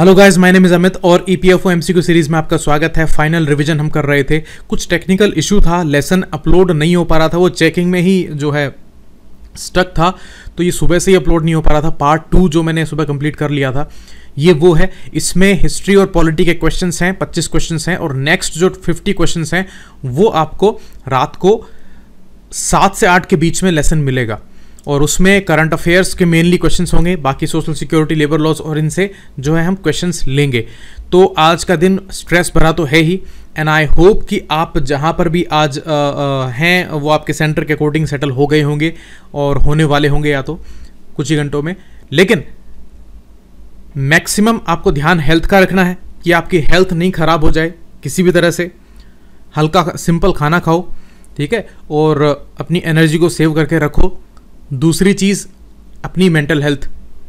Hello guys my name is Amit और सी MCQ series में आपका स्वागत है फाइनल रिवीजन हम कर रहे थे कुछ टेक्निकल इशू था लेसन अपलोड नहीं हो पा रहा था वो चेकिंग में ही जो है स्टक था तो ये सुबह से ही अपलोड नहीं हो पा रहा था पार्ट टू जो मैंने सुबह कंप्लीट कर लिया था ये वो है इसमें हिस्ट्री और पॉलिटी के क्वेश्चन हैं पच्चीस क्वेश्चन हैं और नेक्स्ट जो फिफ्टी क्वेश्चन हैं वो आपको रात को सात से आठ के बीच में लेसन मिलेगा और उसमें करंट अफेयर्स के मेनली क्वेश्चंस होंगे बाकी सोशल सिक्योरिटी लेबर लॉज और इनसे जो है हम क्वेश्चंस लेंगे तो आज का दिन स्ट्रेस भरा तो है ही एंड आई होप कि आप जहाँ पर भी आज आ, आ, हैं वो आपके सेंटर के अकॉर्डिंग सेटल हो गए होंगे और होने वाले होंगे या तो कुछ ही घंटों में लेकिन मैक्सिमम आपको ध्यान हेल्थ का रखना है कि आपकी हेल्थ नहीं ख़राब हो जाए किसी भी तरह से हल्का सिंपल खाना खाओ ठीक है और अपनी एनर्जी को सेव करके रखो दूसरी चीज़ अपनी मेंटल हेल्थ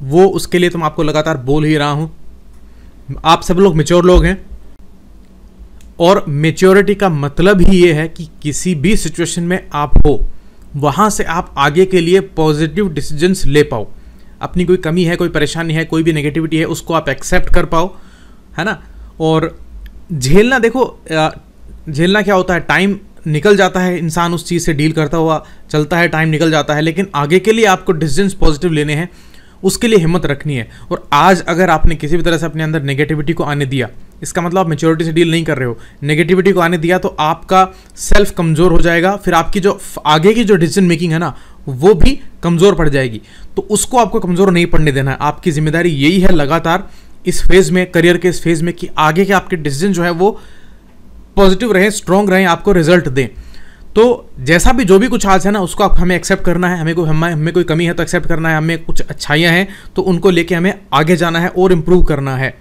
वो उसके लिए तो मैं आपको लगातार बोल ही रहा हूँ आप सब लोग मेच्योर लोग हैं और मेच्योरिटी का मतलब ही ये है कि किसी भी सिचुएशन में आप हो वहाँ से आप आगे के लिए पॉजिटिव डिसीजंस ले पाओ अपनी कोई कमी है कोई परेशानी है कोई भी नेगेटिविटी है उसको आप एक्सेप्ट कर पाओ है ना और झेलना देखो झेलना क्या होता है टाइम निकल जाता है इंसान उस चीज़ से डील करता हुआ चलता है टाइम निकल जाता है लेकिन आगे के लिए आपको डिसीजन पॉजिटिव लेने हैं उसके लिए हिम्मत रखनी है और आज अगर आपने किसी भी तरह से अपने अंदर नेगेटिविटी को आने दिया इसका मतलब आप मेच्योरिटी से डील नहीं कर रहे हो नेगेटिविटी को आने दिया तो आपका सेल्फ कमज़ोर हो जाएगा फिर आपकी जो आगे की जो डिसीजन मेकिंग है ना वो भी कमज़ोर पड़ जाएगी तो उसको आपको कमज़ोर नहीं पड़ने देना है आपकी जिम्मेदारी यही है लगातार इस फेज़ में करियर के इस फेज़ में कि आगे के आपके डिसीजन जो है वो पॉजिटिव रहें स्ट्रांग रहें आपको रिजल्ट दें तो जैसा भी जो भी कुछ आज है ना उसको हमें एक्सेप्ट करना है हमें कोई हमें हमें कोई कमी है तो एक्सेप्ट करना है हमें कुछ अच्छाइयाँ हैं तो उनको लेके हमें आगे जाना है और इम्प्रूव करना है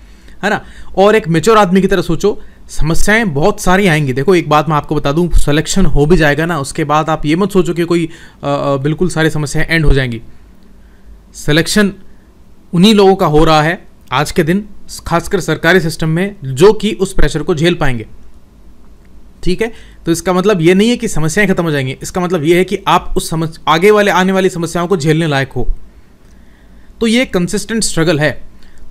है ना और एक मेच्योर आदमी की तरह सोचो समस्याएं बहुत सारी आएंगी देखो एक बात मैं आपको बता दूं सिलेक्शन हो भी जाएगा ना उसके बाद आप ये मत सोचो कि कोई आ, बिल्कुल सारी समस्याएं एंड हो जाएंगी सिलेक्शन उन्हीं लोगों का हो रहा है आज के दिन खासकर सरकारी सिस्टम में जो कि उस प्रेशर को झेल पाएंगे ठीक है तो इसका मतलब ये नहीं है कि समस्याएं खत्म हो जाएंगी इसका मतलब ये है कि आप उस समझ आगे वाले आने वाली समस्याओं को झेलने लायक हो तो ये कंसिस्टेंट स्ट्रगल है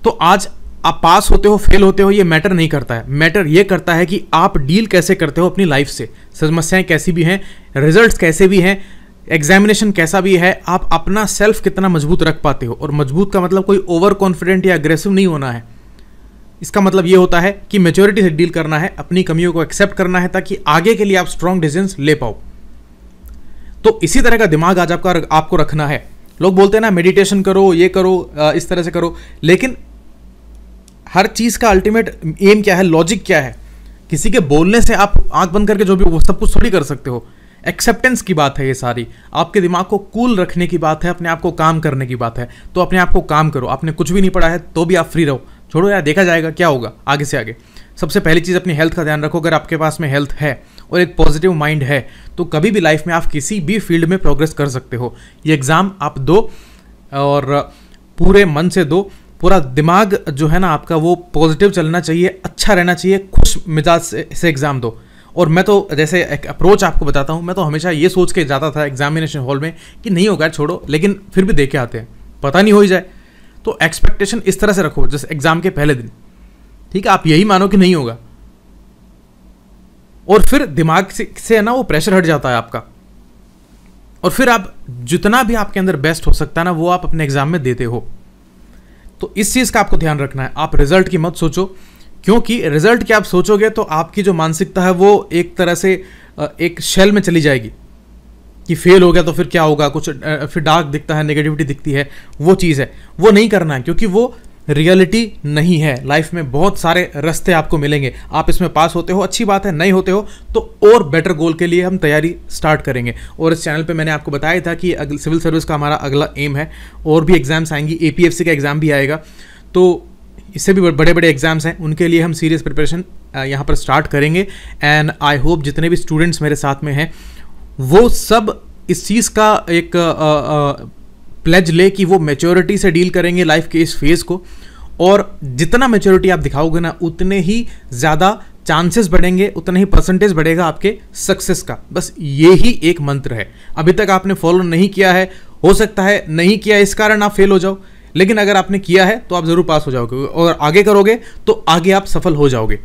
तो आज आप पास होते हो फेल होते हो ये मैटर नहीं करता है मैटर ये करता है कि आप डील कैसे करते हो अपनी लाइफ से समस्याएं कैसी भी हैं रिजल्ट्स कैसे भी हैं एग्जामिनेशन कैसा भी है आप अपना सेल्फ कितना मजबूत रख पाते हो और मजबूत का मतलब कोई ओवर कॉन्फिडेंट या अग्रेसिव नहीं होना है इसका मतलब ये होता है कि मेच्योरिटी से डील करना है अपनी कमियों को एक्सेप्ट करना है ताकि आगे के लिए आप स्ट्रांग डिसीजन ले पाओ तो इसी तरह का दिमाग आज आपका आपको रखना है लोग बोलते हैं ना मेडिटेशन करो ये करो इस तरह से करो लेकिन हर चीज़ का अल्टीमेट एम क्या है लॉजिक क्या है किसी के बोलने से आप आंख बंद करके जो भी वो सब कुछ थोड़ी कर सकते हो एक्सेप्टेंस की बात है ये सारी आपके दिमाग को कूल रखने की बात है अपने आप को काम करने की बात है तो अपने आप को काम करो आपने कुछ भी नहीं पढ़ा है तो भी आप फ्री रहो छोड़ो यार देखा जाएगा क्या होगा आगे से आगे सबसे पहली चीज़ अपनी हेल्थ का ध्यान रखो अगर आपके पास में हेल्थ है और एक पॉजिटिव माइंड है तो कभी भी लाइफ में आप किसी भी फील्ड में प्रोग्रेस कर सकते हो ये एग्ज़ाम आप दो और पूरे मन से दो पूरा दिमाग जो है ना आपका वो पॉजिटिव चलना चाहिए अच्छा रहना चाहिए खुश मिजाज से, एग्ज़ाम दो और मैं तो जैसे एक अप्रोच आपको बताता हूँ मैं तो हमेशा ये सोच के जाता था एग्जामिनेशन हॉल में कि नहीं होगा छोड़ो लेकिन फिर भी दे के आते हैं पता नहीं हो ही जाए तो एक्सपेक्टेशन इस तरह से रखो जैसे एग्जाम के पहले दिन ठीक है आप यही मानो कि नहीं होगा और फिर दिमाग से, है ना वो प्रेशर हट जाता है आपका और फिर आप जितना भी आपके अंदर बेस्ट हो सकता है ना वो आप अपने एग्जाम में देते हो तो इस चीज़ का आपको ध्यान रखना है आप रिजल्ट की मत सोचो क्योंकि रिजल्ट की आप सोचोगे तो आपकी जो मानसिकता है वो एक तरह से एक शेल में चली जाएगी कि फेल हो गया तो फिर क्या होगा कुछ फिर डार्क दिखता है नेगेटिविटी दिखती है वो चीज़ है वो नहीं करना है क्योंकि वो रियलिटी नहीं है लाइफ में बहुत सारे रास्ते आपको मिलेंगे आप इसमें पास होते हो अच्छी बात है नहीं होते हो तो और बेटर गोल के लिए हम तैयारी स्टार्ट करेंगे और इस चैनल पे मैंने आपको बताया था कि सिविल सर्विस का हमारा अगला एम है और भी एग्जाम्स आएंगी ए का एग्ज़ाम भी आएगा तो इससे भी बड़े बड़े एग्जाम्स हैं उनके लिए हम सीरियस प्रिपरेशन यहाँ पर स्टार्ट करेंगे एंड आई होप जितने भी स्टूडेंट्स मेरे साथ में हैं वो सब इस चीज़ का एक प्लेज ले कि वो मेच्योरिटी से डील करेंगे लाइफ के इस फेज़ को और जितना मेच्योरिटी आप दिखाओगे ना उतने ही ज़्यादा चांसेस बढ़ेंगे उतना ही परसेंटेज बढ़ेगा आपके सक्सेस का बस ये ही एक मंत्र है अभी तक आपने फॉलो नहीं किया है हो सकता है नहीं किया इस कारण आप फेल हो जाओ लेकिन अगर आपने किया है तो आप ज़रूर पास हो जाओगे और आगे करोगे तो आगे आप सफल हो जाओगे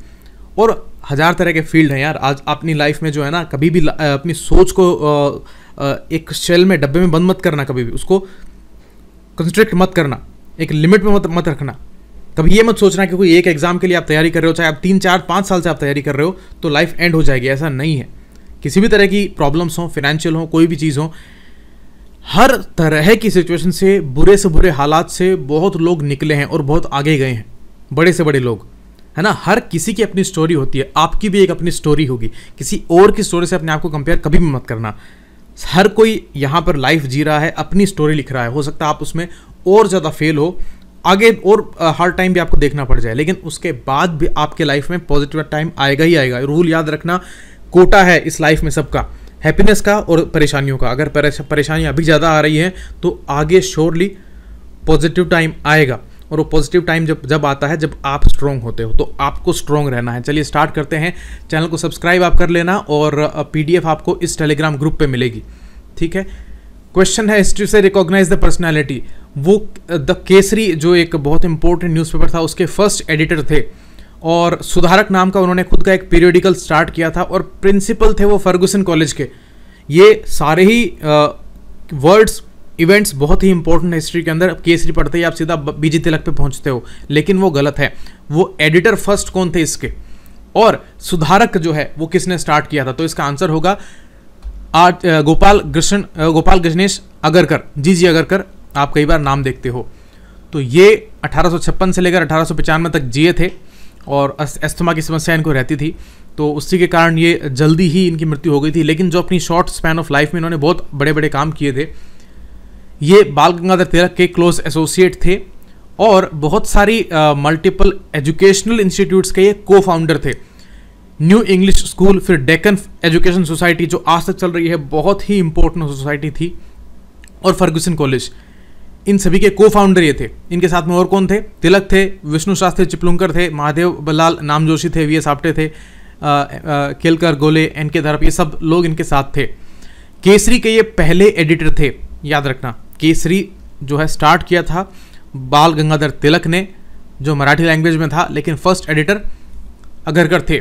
और हज़ार तरह के फील्ड हैं यार आज अपनी लाइफ में जो है ना कभी भी अपनी सोच को एक शेल में डब्बे में बंद मत करना कभी भी उसको कंस्ट्रिक्ट मत करना एक लिमिट में मत मत रखना कभी ये मत सोचना कि कोई एक एग्ज़ाम के लिए आप तैयारी कर रहे हो चाहे आप तीन चार पाँच साल से आप तैयारी कर रहे हो तो लाइफ एंड हो जाएगी ऐसा नहीं है किसी भी तरह की प्रॉब्लम्स हों फिनेंशियल हों कोई भी चीज़ हो हर तरह की सिचुएशन से बुरे से बुरे हालात से बहुत लोग निकले हैं और बहुत आगे गए हैं बड़े से बड़े लोग है ना हर किसी की अपनी स्टोरी होती है आपकी भी एक अपनी स्टोरी होगी किसी और की स्टोरी से अपने आप को कंपेयर कभी भी मत करना हर कोई यहाँ पर लाइफ जी रहा है अपनी स्टोरी लिख रहा है हो सकता है आप उसमें और ज़्यादा फेल हो आगे और हर टाइम भी आपको देखना पड़ जाए लेकिन उसके बाद भी आपके लाइफ में पॉजिटिव टाइम आएगा ही आएगा रूल याद रखना कोटा है इस लाइफ में सबका हैप्पीनेस का और परेशानियों का अगर परेशानियाँ अभी ज़्यादा आ रही हैं तो आगे श्योरली पॉजिटिव टाइम आएगा और वो पॉजिटिव टाइम जब जब आता है जब आप स्ट्रॉन्ग होते हो तो आपको स्ट्रॉन्ग रहना है चलिए स्टार्ट करते हैं चैनल को सब्सक्राइब आप कर लेना और पीडीएफ आपको इस टेलीग्राम ग्रुप पे मिलेगी ठीक है क्वेश्चन है हिस्ट्री से रिकॉग्नाइज द पर्सनैलिटी वो द केसरी जो एक बहुत इंपॉर्टेंट न्यूज़पेपर था उसके फर्स्ट एडिटर थे और सुधारक नाम का उन्होंने खुद का एक पीरियडिकल स्टार्ट किया था और प्रिंसिपल थे वो फर्गूसन कॉलेज के ये सारे ही वर्ड्स इवेंट्स बहुत ही इंपॉर्टेंट है हिस्ट्री के अंदर अब केसरी पढ़ते ही आप सीधा बीजी तिलक पे पहुंचते हो लेकिन वो गलत है वो एडिटर फर्स्ट कौन थे इसके और सुधारक जो है वो किसने स्टार्ट किया था तो इसका आंसर होगा आज गोपाल कृष्ण गोपाल कृष्णेश अगरकर जी जी अगरकर आप कई बार नाम देखते हो तो ये अठारह से लेकर अठारह तक जिए थे और अस्थमा की समस्या इनको रहती थी तो उसी के कारण ये जल्दी ही इनकी मृत्यु हो गई थी लेकिन जो अपनी शॉर्ट स्पैन ऑफ लाइफ में इन्होंने बहुत बड़े बड़े काम किए थे ये बाल गंगाधर तिलक के क्लोज एसोसिएट थे और बहुत सारी मल्टीपल एजुकेशनल इंस्टीट्यूट्स के ये को फाउंडर थे न्यू इंग्लिश स्कूल फिर डेकन एजुकेशन सोसाइटी जो आज तक चल रही है बहुत ही इंपॉर्टेंट सोसाइटी थी और फर्गूसन कॉलेज इन सभी के को फाउंडर ये थे इनके साथ में और कौन थे तिलक थे विष्णु शास्त्री चिपलुंकर थे महादेव बलाल नामजोशी थे वी एस आपटे थे केलकर गोले एन के धरप ये सब लोग इनके साथ थे केसरी के ये पहले एडिटर थे याद रखना केसरी जो है स्टार्ट किया था बाल गंगाधर तिलक ने जो मराठी लैंग्वेज में था लेकिन फर्स्ट एडिटर अगरकर थे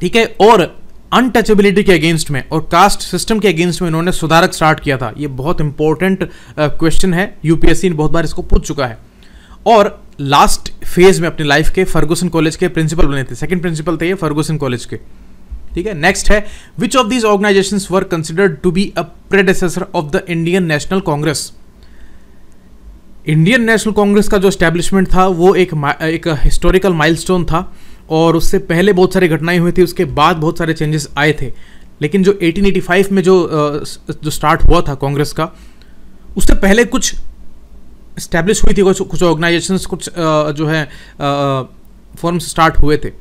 ठीक है और अनटचेबिलिटी के अगेंस्ट में और कास्ट सिस्टम के अगेंस्ट में इन्होंने सुधारक स्टार्ट किया था ये बहुत इंपॉर्टेंट क्वेश्चन है यूपीएससी ने बहुत बार इसको पूछ चुका है और लास्ट फेज में अपनी लाइफ के फर्गूसन कॉलेज के प्रिंसिपल बने थे सेकंड प्रिंसिपल थे ये फर्गूसन कॉलेज के ठीक है नेक्स्ट है which of these organisation were considered to be a predecessor of the Indian National Congress Indian National Congress का जो स्टैब्लिशमेंट था वो एक एक हिस्टोरिकल माइलस्टोन था और उससे पहले बहुत सारी घटनाएं हुई थी उसके बाद बहुत सारे चेंजेस आए थे लेकिन जो 1885 में जो जो स्टार्ट हुआ था कांग्रेस का उससे पहले कुछ स्टैब्लिश हुई थी कुछ कुछ ऑर्गेनाइजेशंस कुछ जो है फॉर्म्स स्टार्ट हुए थे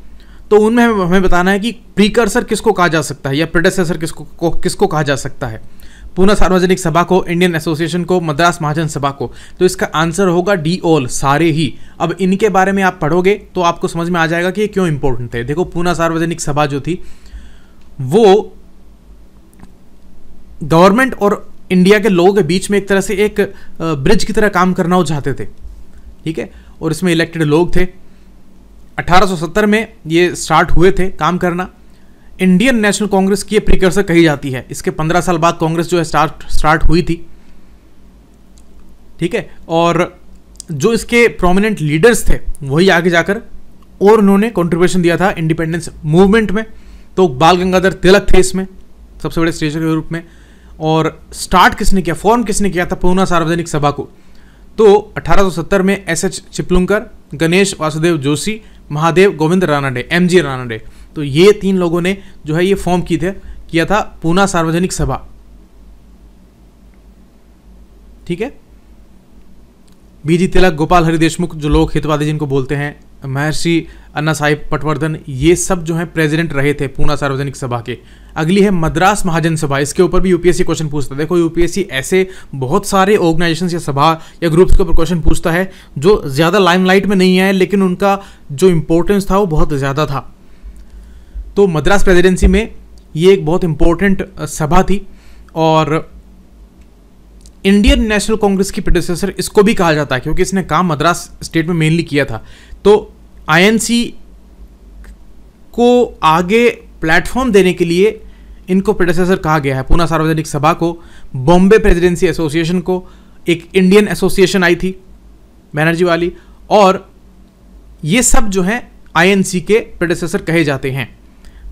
तो उनमें हमें बताना है कि प्रीकर्सर किसको कहा जा सकता है या प्रेडेसेसर किसको को, किसको कहा जा सकता है पूना सार्वजनिक सभा को इंडियन एसोसिएशन को मद्रास महाजन सभा को तो इसका आंसर होगा डी ओल सारे ही अब इनके बारे में आप पढ़ोगे तो आपको समझ में आ जाएगा कि ये क्यों इंपॉर्टेंट थे देखो पूना सार्वजनिक सभा जो थी वो गवर्नमेंट और इंडिया के लोगों के बीच में एक तरह से एक ब्रिज की तरह काम करना वो चाहते थे ठीक है और इसमें इलेक्टेड लोग थे 1870 में ये स्टार्ट हुए थे काम करना इंडियन नेशनल कांग्रेस की ये प्रिकर्सर कही जाती है इसके 15 साल बाद कांग्रेस जो है स्टार्ट स्टार्ट हुई थी ठीक है और जो इसके प्रोमिनेंट लीडर्स थे वही आगे जाकर और उन्होंने कंट्रीब्यूशन दिया था इंडिपेंडेंस मूवमेंट में तो बाल गंगाधर तिलक थे इसमें सबसे बड़े स्टेजर के रूप में और स्टार्ट किसने किया फॉर्म किसने किया था पूना सार्वजनिक सभा को तो 1870 में S H Chiplunkar Ganesh Vasudev Joshi Mahadev Govind Ranade M G Ranade तो ये तीन लोगों ने जो है ये फॉर्म की थे किया था पूना सार्वजनिक सभा ठीक है बीजी तिलक गोपाल हरिदेशमुख जो लोक हितवादी जिनको बोलते हैं महर्षि अन्ना साहिब पटवर्धन ये सब जो है प्रेसिडेंट रहे थे पूना सार्वजनिक सभा के अगली है मद्रास महाजन सभा इसके ऊपर भी यूपीएससी क्वेश्चन पूछता है देखो यूपीएससी ऐसे बहुत सारे ऑर्गेनाइजेशन या सभा या ग्रुप्स के ऊपर क्वेश्चन पूछता है जो ज़्यादा लाइमलाइट में नहीं आए लेकिन उनका जो इम्पोर्टेंस था वो बहुत ज़्यादा था तो मद्रास प्रेजिडेंसी में ये एक बहुत इम्पोर्टेंट सभा थी और इंडियन नेशनल कांग्रेस की प्रोडिसेसर इसको भी कहा जाता है क्योंकि इसने काम मद्रास स्टेट में मेनली किया था तो आईएनसी को आगे प्लेटफॉर्म देने के लिए इनको प्रोडेसेसर कहा गया है पूना सार्वजनिक सभा को बॉम्बे प्रेसिडेंसी एसोसिएशन को एक इंडियन एसोसिएशन आई थी बैनर्जी वाली और ये सब जो हैं आईएनसी के प्रोडेसेसर कहे जाते हैं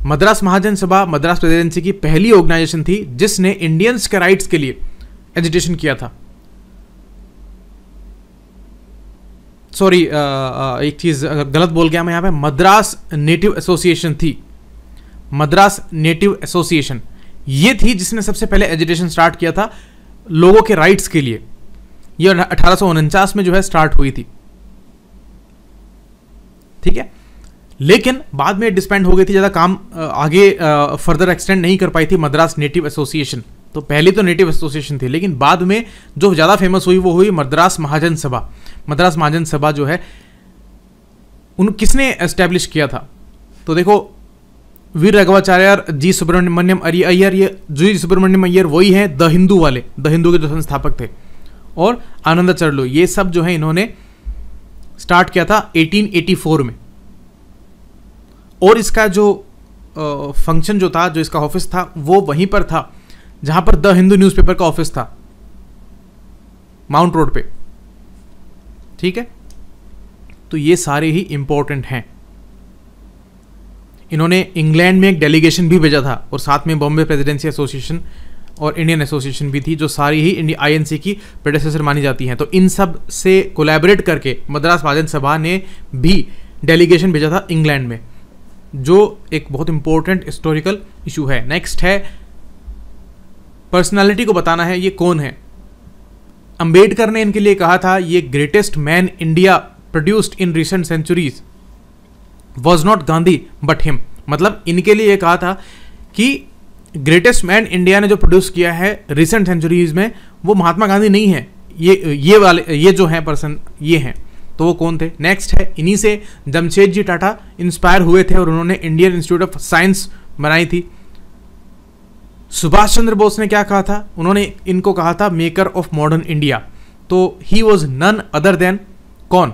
मद्रास महाजन सभा मद्रास प्रेसिडेंसी की पहली ऑर्गेनाइजेशन थी जिसने इंडियंस के राइट्स के लिए एजुटेशन किया था सॉरी uh, uh, एक चीज़ गलत बोल गया मैं यहाँ पे मद्रास नेटिव एसोसिएशन थी मद्रास नेटिव एसोसिएशन ये थी जिसने सबसे पहले एजुटेशन स्टार्ट किया था लोगों के राइट्स के लिए ये अठारह में जो है स्टार्ट हुई थी ठीक है लेकिन बाद में डिस्पेंड हो गई थी ज़्यादा काम आगे फर्दर एक्सटेंड नहीं कर पाई थी मद्रास नेटिव एसोसिएशन तो पहले तो नेटिव एसोसिएशन थी लेकिन बाद में जो ज़्यादा फेमस हुई वो हुई मद्रास महाजन सभा मद्रास महाजन सभा जो है उन किसने एस्टेब्लिश किया था तो देखो वीर राघवाचार्य जी सुब्रमण्यम अय्यर ये जी सुब्रमण्यम अय्यर वही हैं द हिंदू वाले द हिंदू के जो संस्थापक थे और आनंदाचरलो ये सब जो है इन्होंने स्टार्ट किया था 1884 में और इसका जो फंक्शन जो था जो इसका ऑफिस था वो वहीं पर था जहां पर द हिंदू न्यूज़पेपर का ऑफिस था माउंट रोड पे ठीक है तो ये सारे ही इंपॉर्टेंट हैं इन्होंने इंग्लैंड में एक डेलीगेशन भी भेजा था और साथ में बॉम्बे प्रेसिडेंसी एसोसिएशन और इंडियन एसोसिएशन भी थी जो सारी ही आईएनसी की प्रेडेसेसर मानी जाती हैं तो इन सब से कोलैबोरेट करके मद्रास वादन सभा ने भी डेलीगेशन भेजा था इंग्लैंड में जो एक बहुत इंपॉर्टेंट हिस्टोरिकल इशू है नेक्स्ट है पर्सनालिटी को बताना है ये कौन है अंबेडकर ने इनके लिए कहा था ये greatest man India produced in recent centuries was not Gandhi but him मतलब इनके लिए ये कहा था कि ग्रेटेस्ट मैन इंडिया ने जो प्रोड्यूस किया है रिसेंट सेंचुरीज में वो महात्मा गांधी नहीं है ये ये वाले ये जो हैं पर्सन ये हैं तो वो कौन थे नेक्स्ट है इन्हीं से जमशेद जी टाटा इंस्पायर हुए थे और उन्होंने इंडियन इंस्टीट्यूट ऑफ साइंस बनाई थी सुभाष चंद्र बोस ने क्या कहा था उन्होंने इनको कहा था मेकर ऑफ मॉडर्न इंडिया तो he was none other than कौन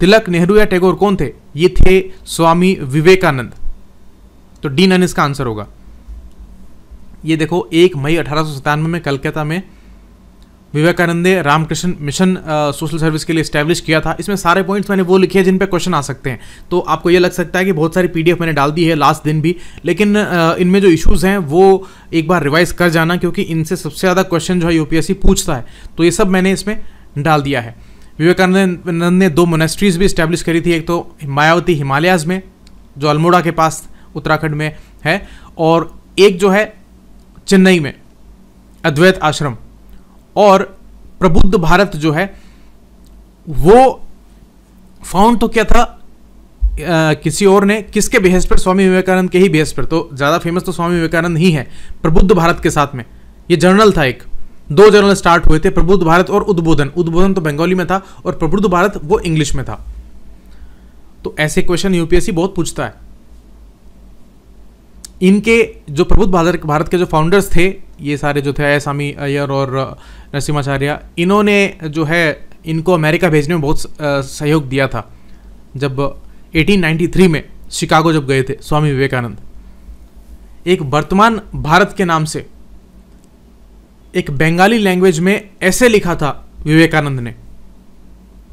तिलक नेहरू या टैगोर कौन थे ये थे स्वामी विवेकानंद तो डी नन इसका आंसर होगा ये देखो एक मई अठारह में कलकत्ता में विवेकानंद ने रामकृष्ण मिशन सोशल सर्विस के लिए स्टैब्लिश किया था इसमें सारे पॉइंट्स मैंने वो लिखे हैं जिन पर क्वेश्चन आ सकते हैं तो आपको ये लग सकता है कि बहुत सारी पीडीएफ मैंने डाल दी है लास्ट दिन भी लेकिन इनमें जो इशूज़ हैं वो एक बार रिवाइज कर जाना क्योंकि इनसे सबसे ज़्यादा क्वेश्चन जो है यूपीएससी पूछता है तो ये सब मैंने इसमें डाल दिया है विवेकानंद ने दो मोनेस्ट्रीज भी इस्टेब्लिश करी थी एक तो मायावती हिमालयाज में जो अल्मोड़ा के पास उत्तराखंड में है और एक जो है चेन्नई में अद्वैत आश्रम और प्रबुद्ध भारत जो है वो फाउंड तो क्या था आ, किसी और ने किसके बेहस पर स्वामी विवेकानंद के ही बेहस पर तो ज़्यादा फेमस तो स्वामी विवेकानंद ही है प्रबुद्ध भारत के साथ में ये जर्नल था एक दो जर्नल स्टार्ट हुए थे प्रबुद्ध भारत और उद्बोधन उद्बोधन तो बंगाली में था और प्रबुद्ध भारत वो इंग्लिश में था तो ऐसे क्वेश्चन यूपीएससी बहुत पूछता है इनके जो प्रबुद्ध भारत भारत के जो फाउंडर्स थे ये सारे जो थे स्वामी अय्यर और नरसिम्हाचार्य इन्होंने जो है इनको अमेरिका भेजने में बहुत सहयोग दिया था जब 1893 में शिकागो जब गए थे स्वामी विवेकानंद एक वर्तमान भारत के नाम से एक बंगाली लैंग्वेज में ऐसे लिखा था विवेकानंद ने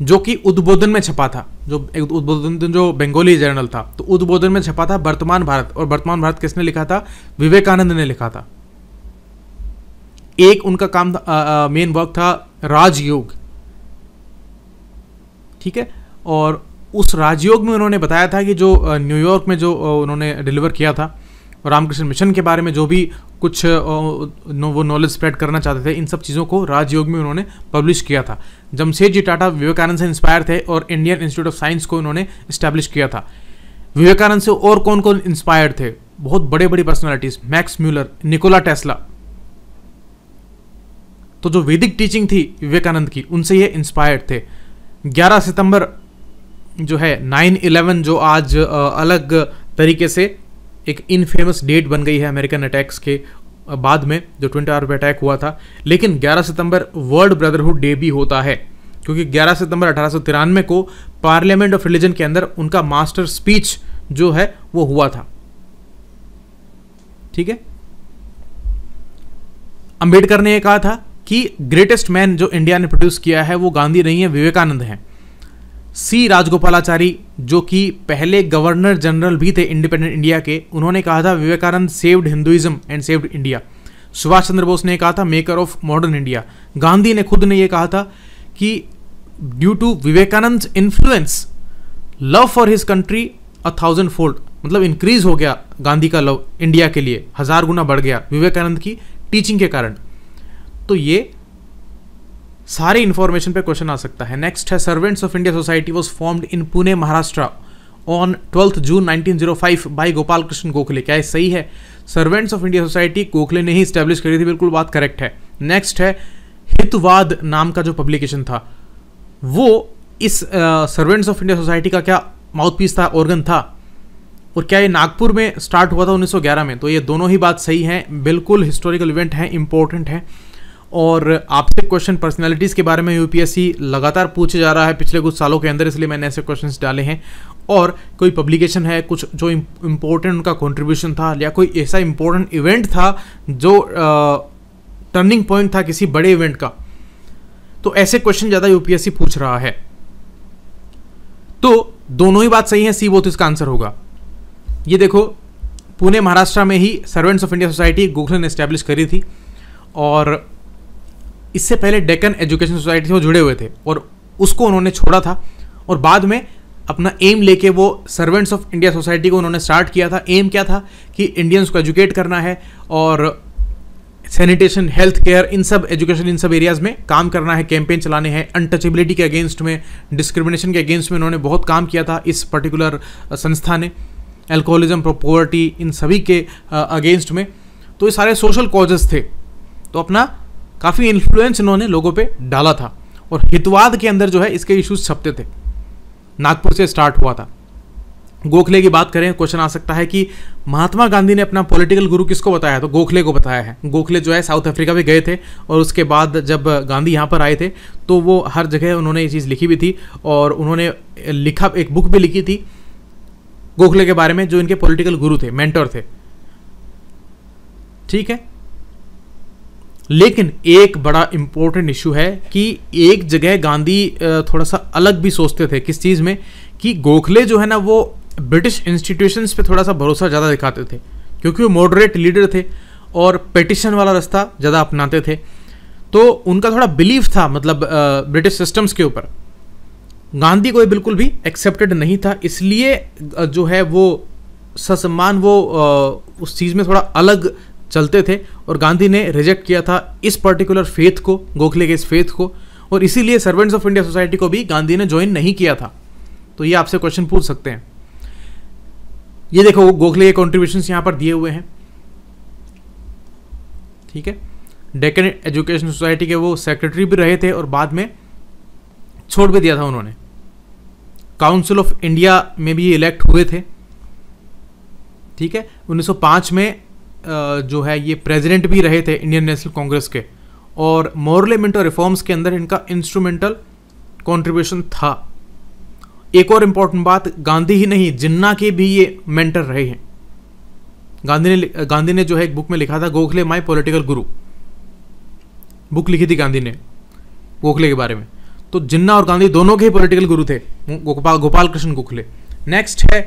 जो कि उद्बोधन में छपा था जो उद्बोधन जो बंगाली जर्नल था तो उद्बोधन में छपा था वर्तमान भारत और वर्तमान भारत किसने लिखा था विवेकानंद ने लिखा था एक उनका काम मेन वर्क था राजयोग ठीक है और उस राजयोग में उन्होंने बताया था कि जो न्यूयॉर्क में जो उन्होंने डिलीवर किया था रामकृष्ण मिशन के बारे में जो भी कुछ नो, वो नॉलेज स्प्रेड करना चाहते थे इन सब चीज़ों को राजयोग में उन्होंने पब्लिश किया था जमशेद जी टाटा विवेकानंद से इंस्पायर थे और इंडियन इंस्टीट्यूट ऑफ साइंस को उन्होंने इस्टेब्लिश किया था विवेकानंद से और कौन कौन इंस्पायर्ड थे बहुत बड़े बड़ी personalities Max Muller Nikola Tesla तो जो वैदिक टीचिंग थी विवेकानंद की उनसे ये इंस्पायर्ड थे 11 सितंबर जो है 9/11 जो आज अलग तरीके से एक इनफेमस डेट बन गई है अमेरिकन अटैक्स के बाद में जो ट्विंटर आर पर अटैक हुआ था लेकिन 11 सितंबर वर्ल्ड ब्रदरहुड डे भी होता है क्योंकि 11 सितंबर अठारह को पार्लियामेंट ऑफ रिलीजन के अंदर उनका मास्टर स्पीच जो है वो हुआ था ठीक है अंबेडकर ने यह कहा था कि ग्रेटेस्ट मैन जो इंडिया ने प्रोड्यूस किया है वो गांधी नहीं है विवेकानंद हैं सी राजगोपालाचारी जो कि पहले गवर्नर जनरल भी थे इंडिपेंडेंट इंडिया के उन्होंने कहा था Vivekananda saved Hinduism and saved India Subhash Chandra Bose ने कहा था maker of modern India Gandhi ने खुद ने यह कहा था कि due to Vivekananda influence love for his country a thousand fold मतलब इंक्रीज हो गया गांधी का लव इंडिया के लिए हजार गुना बढ़ गया विवेकानंद की टीचिंग के कारण तो ये सारे इन्फॉर्मेशन पे क्वेश्चन आ सकता है नेक्स्ट है Servants of India Society was formed in Pune Maharashtra on twelfth June 1905 by Gopal Krishna Gokhale क्या है सही है Servants of India Society Gokhale ने ही स्टैब्लिश करी थी बिल्कुल बात करेक्ट है नेक्स्ट है हितवाद नाम का जो पब्लिकेशन था वो इस सर्वेंट्स ऑफ इंडिया सोसाइटी का क्या माउथपीस था ऑर्गन था और क्या ये नागपुर में स्टार्ट हुआ था 1911 में तो ये दोनों ही बात सही हैं बिल्कुल हिस्टोरिकल इवेंट हैं इंपॉर्टेंट हैं और आपसे क्वेश्चन पर्सनैलिटीज़ के बारे में यूपीएससी लगातार पूछे जा रहा है पिछले कुछ सालों के अंदर इसलिए मैंने ऐसे क्वेश्चंस डाले हैं और कोई पब्लिकेशन है कुछ जो इम्पोर्टेंट उनका कंट्रीब्यूशन था या कोई ऐसा इम्पोर्टेंट इवेंट था जो टर्निंग पॉइंट था किसी बड़े इवेंट का तो ऐसे क्वेश्चन ज़्यादा यूपीएससी पूछ रहा है तो दोनों ही बात सही है सी वो तो इसका आंसर होगा ये देखो पुणे महाराष्ट्र में ही Servants of India Society Gokhale ने इस्टेब्लिश करी थी और इससे पहले डेकन एजुकेशन सोसाइटी से वो जुड़े हुए थे और उसको उन्होंने छोड़ा था और बाद में अपना एम लेके वो सर्वेंट्स ऑफ इंडिया सोसाइटी को उन्होंने स्टार्ट किया था एम क्या था कि इंडियंस को एजुकेट करना है और सैनिटेशन हेल्थ केयर इन सब एजुकेशन इन सब एरियाज़ में काम करना है कैंपेन चलाने हैं अनटचेबिलिटी के अगेंस्ट में डिस्क्रिमिनेशन के अगेंस्ट में उन्होंने बहुत काम किया था इस पर्टिकुलर संस्था ने एल्कोहलिज्म पॉवर्टी इन सभी के अगेंस्ट में तो ये सारे सोशल कॉजेज़ थे तो अपना काफ़ी इन्फ्लुएंस इन्होंने लोगों पे डाला था और हितवाद के अंदर जो है इसके इश्यूज छपते थे नागपुर से स्टार्ट हुआ था गोखले की बात करें क्वेश्चन आ सकता है कि महात्मा गांधी ने अपना पॉलिटिकल गुरु किसको बताया तो गोखले को बताया है गोखले जो है साउथ अफ्रीका भी गए थे और उसके बाद जब गांधी यहाँ पर आए थे तो वो हर जगह उन्होंने ये चीज़ लिखी भी थी और उन्होंने लिखा एक बुक भी लिखी थी गोखले के बारे में जो इनके पॉलिटिकल गुरु थे मेंटर थे ठीक है लेकिन एक बड़ा इम्पोर्टेंट इशू है कि एक जगह गांधी थोड़ा सा अलग भी सोचते थे किस चीज़ में कि गोखले जो है ना वो ब्रिटिश इंस्टीट्यूशंस पे थोड़ा सा भरोसा ज़्यादा दिखाते थे क्योंकि वो मॉडरेट लीडर थे और पेटिशन वाला रास्ता ज़्यादा अपनाते थे तो उनका थोड़ा बिलीव था मतलब ब्रिटिश सिस्टम्स के ऊपर गांधी को ये बिल्कुल भी एक्सेप्टेड नहीं था इसलिए जो है वो ससम्मान वो आ, उस चीज़ में थोड़ा अलग चलते थे और गांधी ने रिजेक्ट किया था इस पर्टिकुलर फेथ को गोखले के इस फेथ को और इसीलिए सर्वेंट्स ऑफ इंडिया सोसाइटी को भी गांधी ने ज्वाइन नहीं किया था तो ये आपसे क्वेश्चन पूछ सकते हैं ये देखो गोखले के कॉन्ट्रीब्यूशन यहाँ पर दिए हुए हैं ठीक है डेकन एजुकेशन सोसाइटी के वो सेक्रेटरी भी रहे थे और बाद में छोड़ भी दिया था उन्होंने काउंसिल ऑफ इंडिया में भी इलेक्ट हुए थे ठीक है 1905 में जो है ये प्रेसिडेंट भी रहे थे इंडियन नेशनल कांग्रेस के और मॉरल मेंटल रिफॉर्म्स के अंदर इनका इंस्ट्रूमेंटल कंट्रीब्यूशन था एक और इम्पॉर्टेंट बात गांधी ही नहीं जिन्ना के भी ये मेंटर रहे हैं गांधी ने गांधी ने जो है एक बुक में लिखा था Gokhale my political guru book लिखी थी गांधी ने गोखले के बारे में तो जिन्ना और गांधी दोनों के ही पॉलिटिकल गुरु थे गोपाल गोपाल कृष्ण गोखले नेक्स्ट है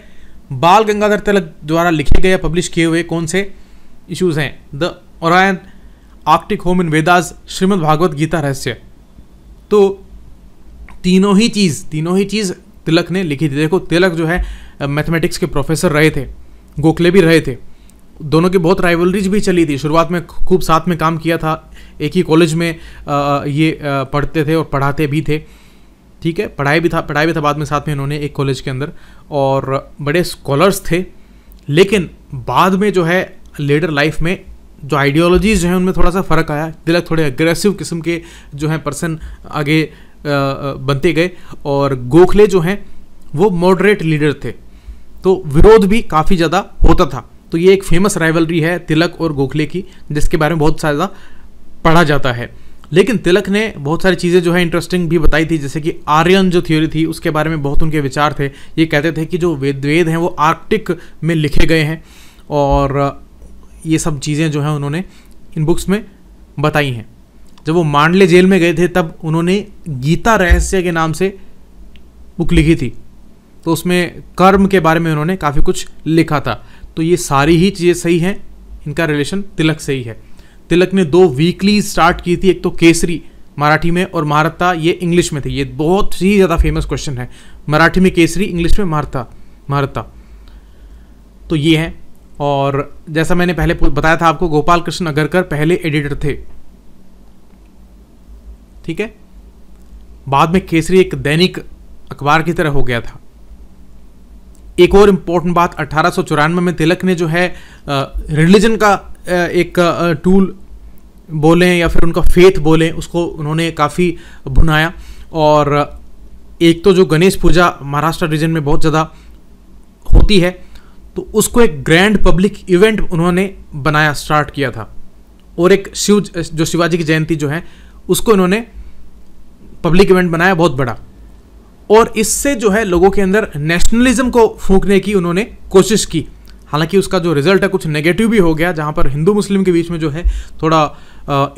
बाल गंगाधर तिलक द्वारा लिखे गए पब्लिश किए हुए कौन से इश्यूज हैं the Orion Arctic Home in Vedas Shrimad Bhagavad Gita Rahasya तो तीनों ही चीज़ तीनों ही चीज़ तिलक ने लिखी थी देखो तिलक जो है मैथमेटिक्स के प्रोफेसर रहे थे गोखले भी रहे थे दोनों की बहुत राइवलरीज भी चली थी शुरुआत में खूब साथ में काम किया था एक ही कॉलेज में आ, ये आ, पढ़ते थे और पढ़ाते भी थे ठीक है पढ़ाई भी था पढ़ाई भी था बाद में साथ में इन्होंने एक कॉलेज के अंदर और बड़े स्कॉलर्स थे लेकिन बाद में जो है लेटर लाइफ में जो आइडियोलॉजीज हैं उनमें थोड़ा सा फ़र्क आया तिलक थोड़े अग्रेसिव किस्म के जो हैं पर्सन आगे बनते गए और गोखले जो हैं वो मॉडरेट लीडर थे तो विरोध भी काफ़ी ज़्यादा होता था तो ये एक फेमस राइवलरी है तिलक और गोखले की जिसके बारे में बहुत ज़्यादा पढ़ा जाता है लेकिन तिलक ने बहुत सारी चीज़ें जो है इंटरेस्टिंग भी बताई थी जैसे कि आर्यन जो थ्योरी थी उसके बारे में बहुत उनके विचार थे ये कहते थे कि जो वेद वेद हैं वो आर्कटिक में लिखे गए हैं और ये सब चीज़ें जो हैं उन्होंने इन बुक्स में बताई हैं जब वो मांडले जेल में गए थे तब उन्होंने गीता रहस्य के नाम से बुक लिखी थी तो उसमें कर्म के बारे में उन्होंने काफ़ी कुछ लिखा था तो ये सारी ही चीज़ें सही हैं इनका रिलेशन तिलक से ही है तिलक ने दो वीकली स्टार्ट की थी एक तो केसरी मराठी में और महारता ये इंग्लिश में थी ये बहुत ही ज़्यादा फेमस क्वेश्चन है मराठी में केसरी इंग्लिश में मारता महारता तो ये है और जैसा मैंने पहले बताया था आपको गोपाल कृष्ण अगरकर पहले एडिटर थे ठीक है बाद में केसरी एक दैनिक अखबार की तरह हो गया था एक और इम्पोर्टेंट बात अठारह में तिलक ने जो है रिलीजन का एक टूल बोलें या फिर उनका फेथ बोलें उसको उन्होंने काफ़ी भुनाया और एक तो जो गणेश पूजा महाराष्ट्र रीजन में बहुत ज़्यादा होती है तो उसको एक ग्रैंड पब्लिक इवेंट उन्होंने बनाया स्टार्ट किया था और एक शिव जो शिवाजी की जयंती जो है उसको इन्होंने पब्लिक इवेंट बनाया बहुत बड़ा और इससे जो है लोगों के अंदर नेशनलिज्म को फूकने की उन्होंने कोशिश की हालांकि उसका जो रिजल्ट है कुछ नेगेटिव भी हो गया जहाँ पर हिंदू मुस्लिम के बीच में जो है थोड़ा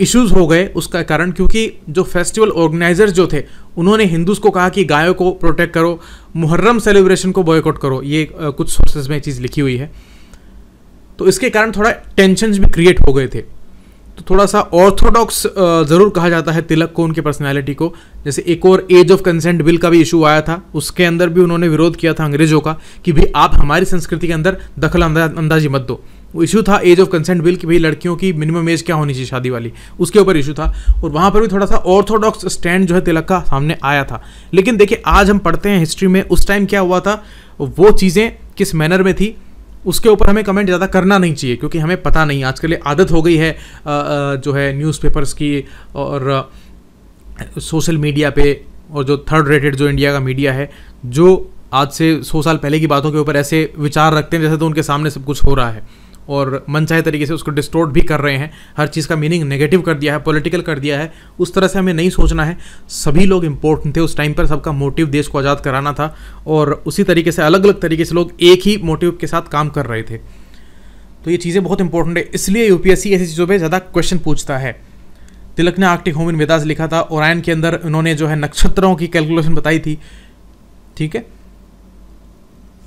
इश्यूज हो गए उसका कारण क्योंकि जो फेस्टिवल ऑर्गेनाइजर्स जो थे उन्होंने हिंदूज को कहा कि गायों को प्रोटेक्ट करो मुहर्रम सेलिब्रेशन को बॉयकॉट करो ये कुछ सोर्सेज में चीज़ लिखी हुई है तो इसके कारण थोड़ा टेंशन भी क्रिएट हो गए थे तो थोड़ा सा ऑर्थोडॉक्स ज़रूर कहा जाता है तिलक को उनकी पर्सनैलिटी को जैसे एक और एज ऑफ कंसेंट बिल का भी इशू आया था उसके अंदर भी उन्होंने विरोध किया था अंग्रेजों का कि भाई आप हमारी संस्कृति के अंदर दखल अंदाजी मत दो वो इशू था एज ऑफ कंसेंट बिल कि भाई लड़कियों की मिनिमम एज क्या होनी चाहिए शादी वाली उसके ऊपर इशू था और वहाँ पर भी थोड़ा सा ऑर्थोडॉक्स स्टैंड जो है तिलक का सामने आया था लेकिन देखिए आज हम पढ़ते हैं हिस्ट्री में उस टाइम क्या हुआ था वो चीज़ें किस मैनर में थी उसके ऊपर हमें कमेंट ज़्यादा करना नहीं चाहिए क्योंकि हमें पता नहीं आजकल आदत हो गई है जो है न्यूज़पेपर्स की और सोशल मीडिया पे और जो थर्ड रेटेड जो इंडिया का मीडिया है जो आज से सौ साल पहले की बातों के ऊपर ऐसे विचार रखते हैं जैसे तो उनके सामने सब कुछ हो रहा है और मनचाहे तरीके से उसको डिस्टोर्ट भी कर रहे हैं हर चीज़ का मीनिंग नेगेटिव कर दिया है पॉलिटिकल कर दिया है उस तरह से हमें नहीं सोचना है सभी लोग इंपॉर्टेंट थे उस टाइम पर सबका मोटिव देश को आज़ाद कराना था और उसी तरीके से अलग अलग तरीके से लोग एक ही मोटिव के साथ काम कर रहे थे तो ये चीज़ें बहुत इंपॉर्टेंट है इसलिए यूपीएससी ऐसी चीज़ों पर ज़्यादा क्वेश्चन पूछता है तिलक ने आर्टिक होम इन वेदास लिखा था और के अंदर उन्होंने जो है नक्षत्रों की कैलकुलेशन बताई थी ठीक है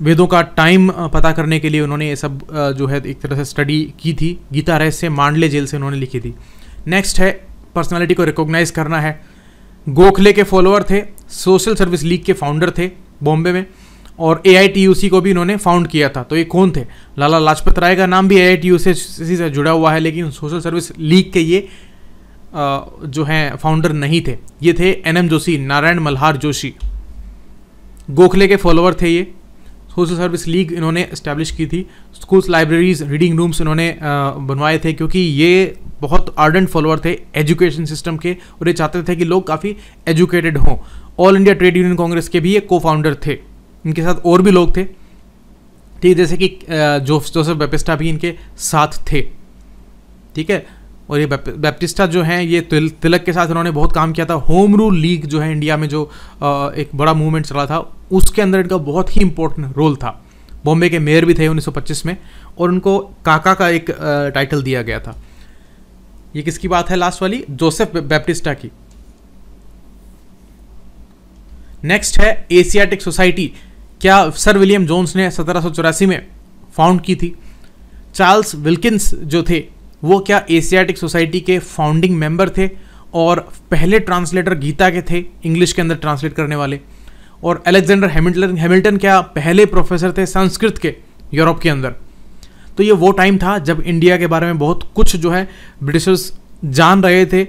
वेदों का टाइम पता करने के लिए उन्होंने ये सब जो है एक तरह से स्टडी की थी गीता रहस्य मांडले जेल से उन्होंने लिखी थी नेक्स्ट है पर्सनालिटी को रिकॉग्नाइज करना है गोखले के फॉलोअर थे सोशल सर्विस लीग के फाउंडर थे बॉम्बे में और ए को भी इन्होंने फाउंड किया था तो ये कौन थे लाला लाजपत राय का नाम भी ए से, से जुड़ा हुआ है लेकिन सोशल सर्विस लीग के ये जो हैं फाउंडर नहीं थे ये थे एन जोशी नारायण मल्हार जोशी गोखले के फॉलोअर थे ये सोशल सर्विस लीग इन्होंने इस्टेब्लिश की थी स्कूल्स लाइब्रेरीज रीडिंग रूम्स इन्होंने बनवाए थे क्योंकि ये बहुत आर्डेंट फॉलोअर थे एजुकेशन सिस्टम के और ये चाहते थे कि लोग काफ़ी एजुकेटेड हों All India Trade Union Congress के भी ये को फाउंडर थे इनके साथ और भी लोग थे ठीक जैसे कि जोसेफ बेपिस्टा भी इनके साथ थे ठीक है और ये बैप्टिस्टा जो हैं ये तिल, तिलक के साथ इन्होंने बहुत काम किया था होम रूल लीग जो है इंडिया में जो एक बड़ा मूवमेंट चला था उसके अंदर इनका बहुत ही इंपॉर्टेंट रोल था बॉम्बे के मेयर भी थे 1925 में और उनको काका का एक टाइटल दिया गया था ये किसकी बात है लास्ट वाली जोसेफ बैप्टिस्टा की नेक्स्ट है एशियाटिक सोसाइटी क्या सर विलियम जोन्स ने सत्रह में फाउंड की थी चार्ल्स विल्किंस जो थे वो क्या एशियाटिक सोसाइटी के फाउंडिंग मेंबर थे और पहले ट्रांसलेटर गीता के थे इंग्लिश के अंदर ट्रांसलेट करने वाले और अलेक्जेंडर हैमिल्टन हैमिल्टन क्या पहले प्रोफेसर थे संस्कृत के यूरोप के अंदर तो ये वो टाइम था जब इंडिया के बारे में बहुत कुछ जो है ब्रिटिशर्स जान रहे थे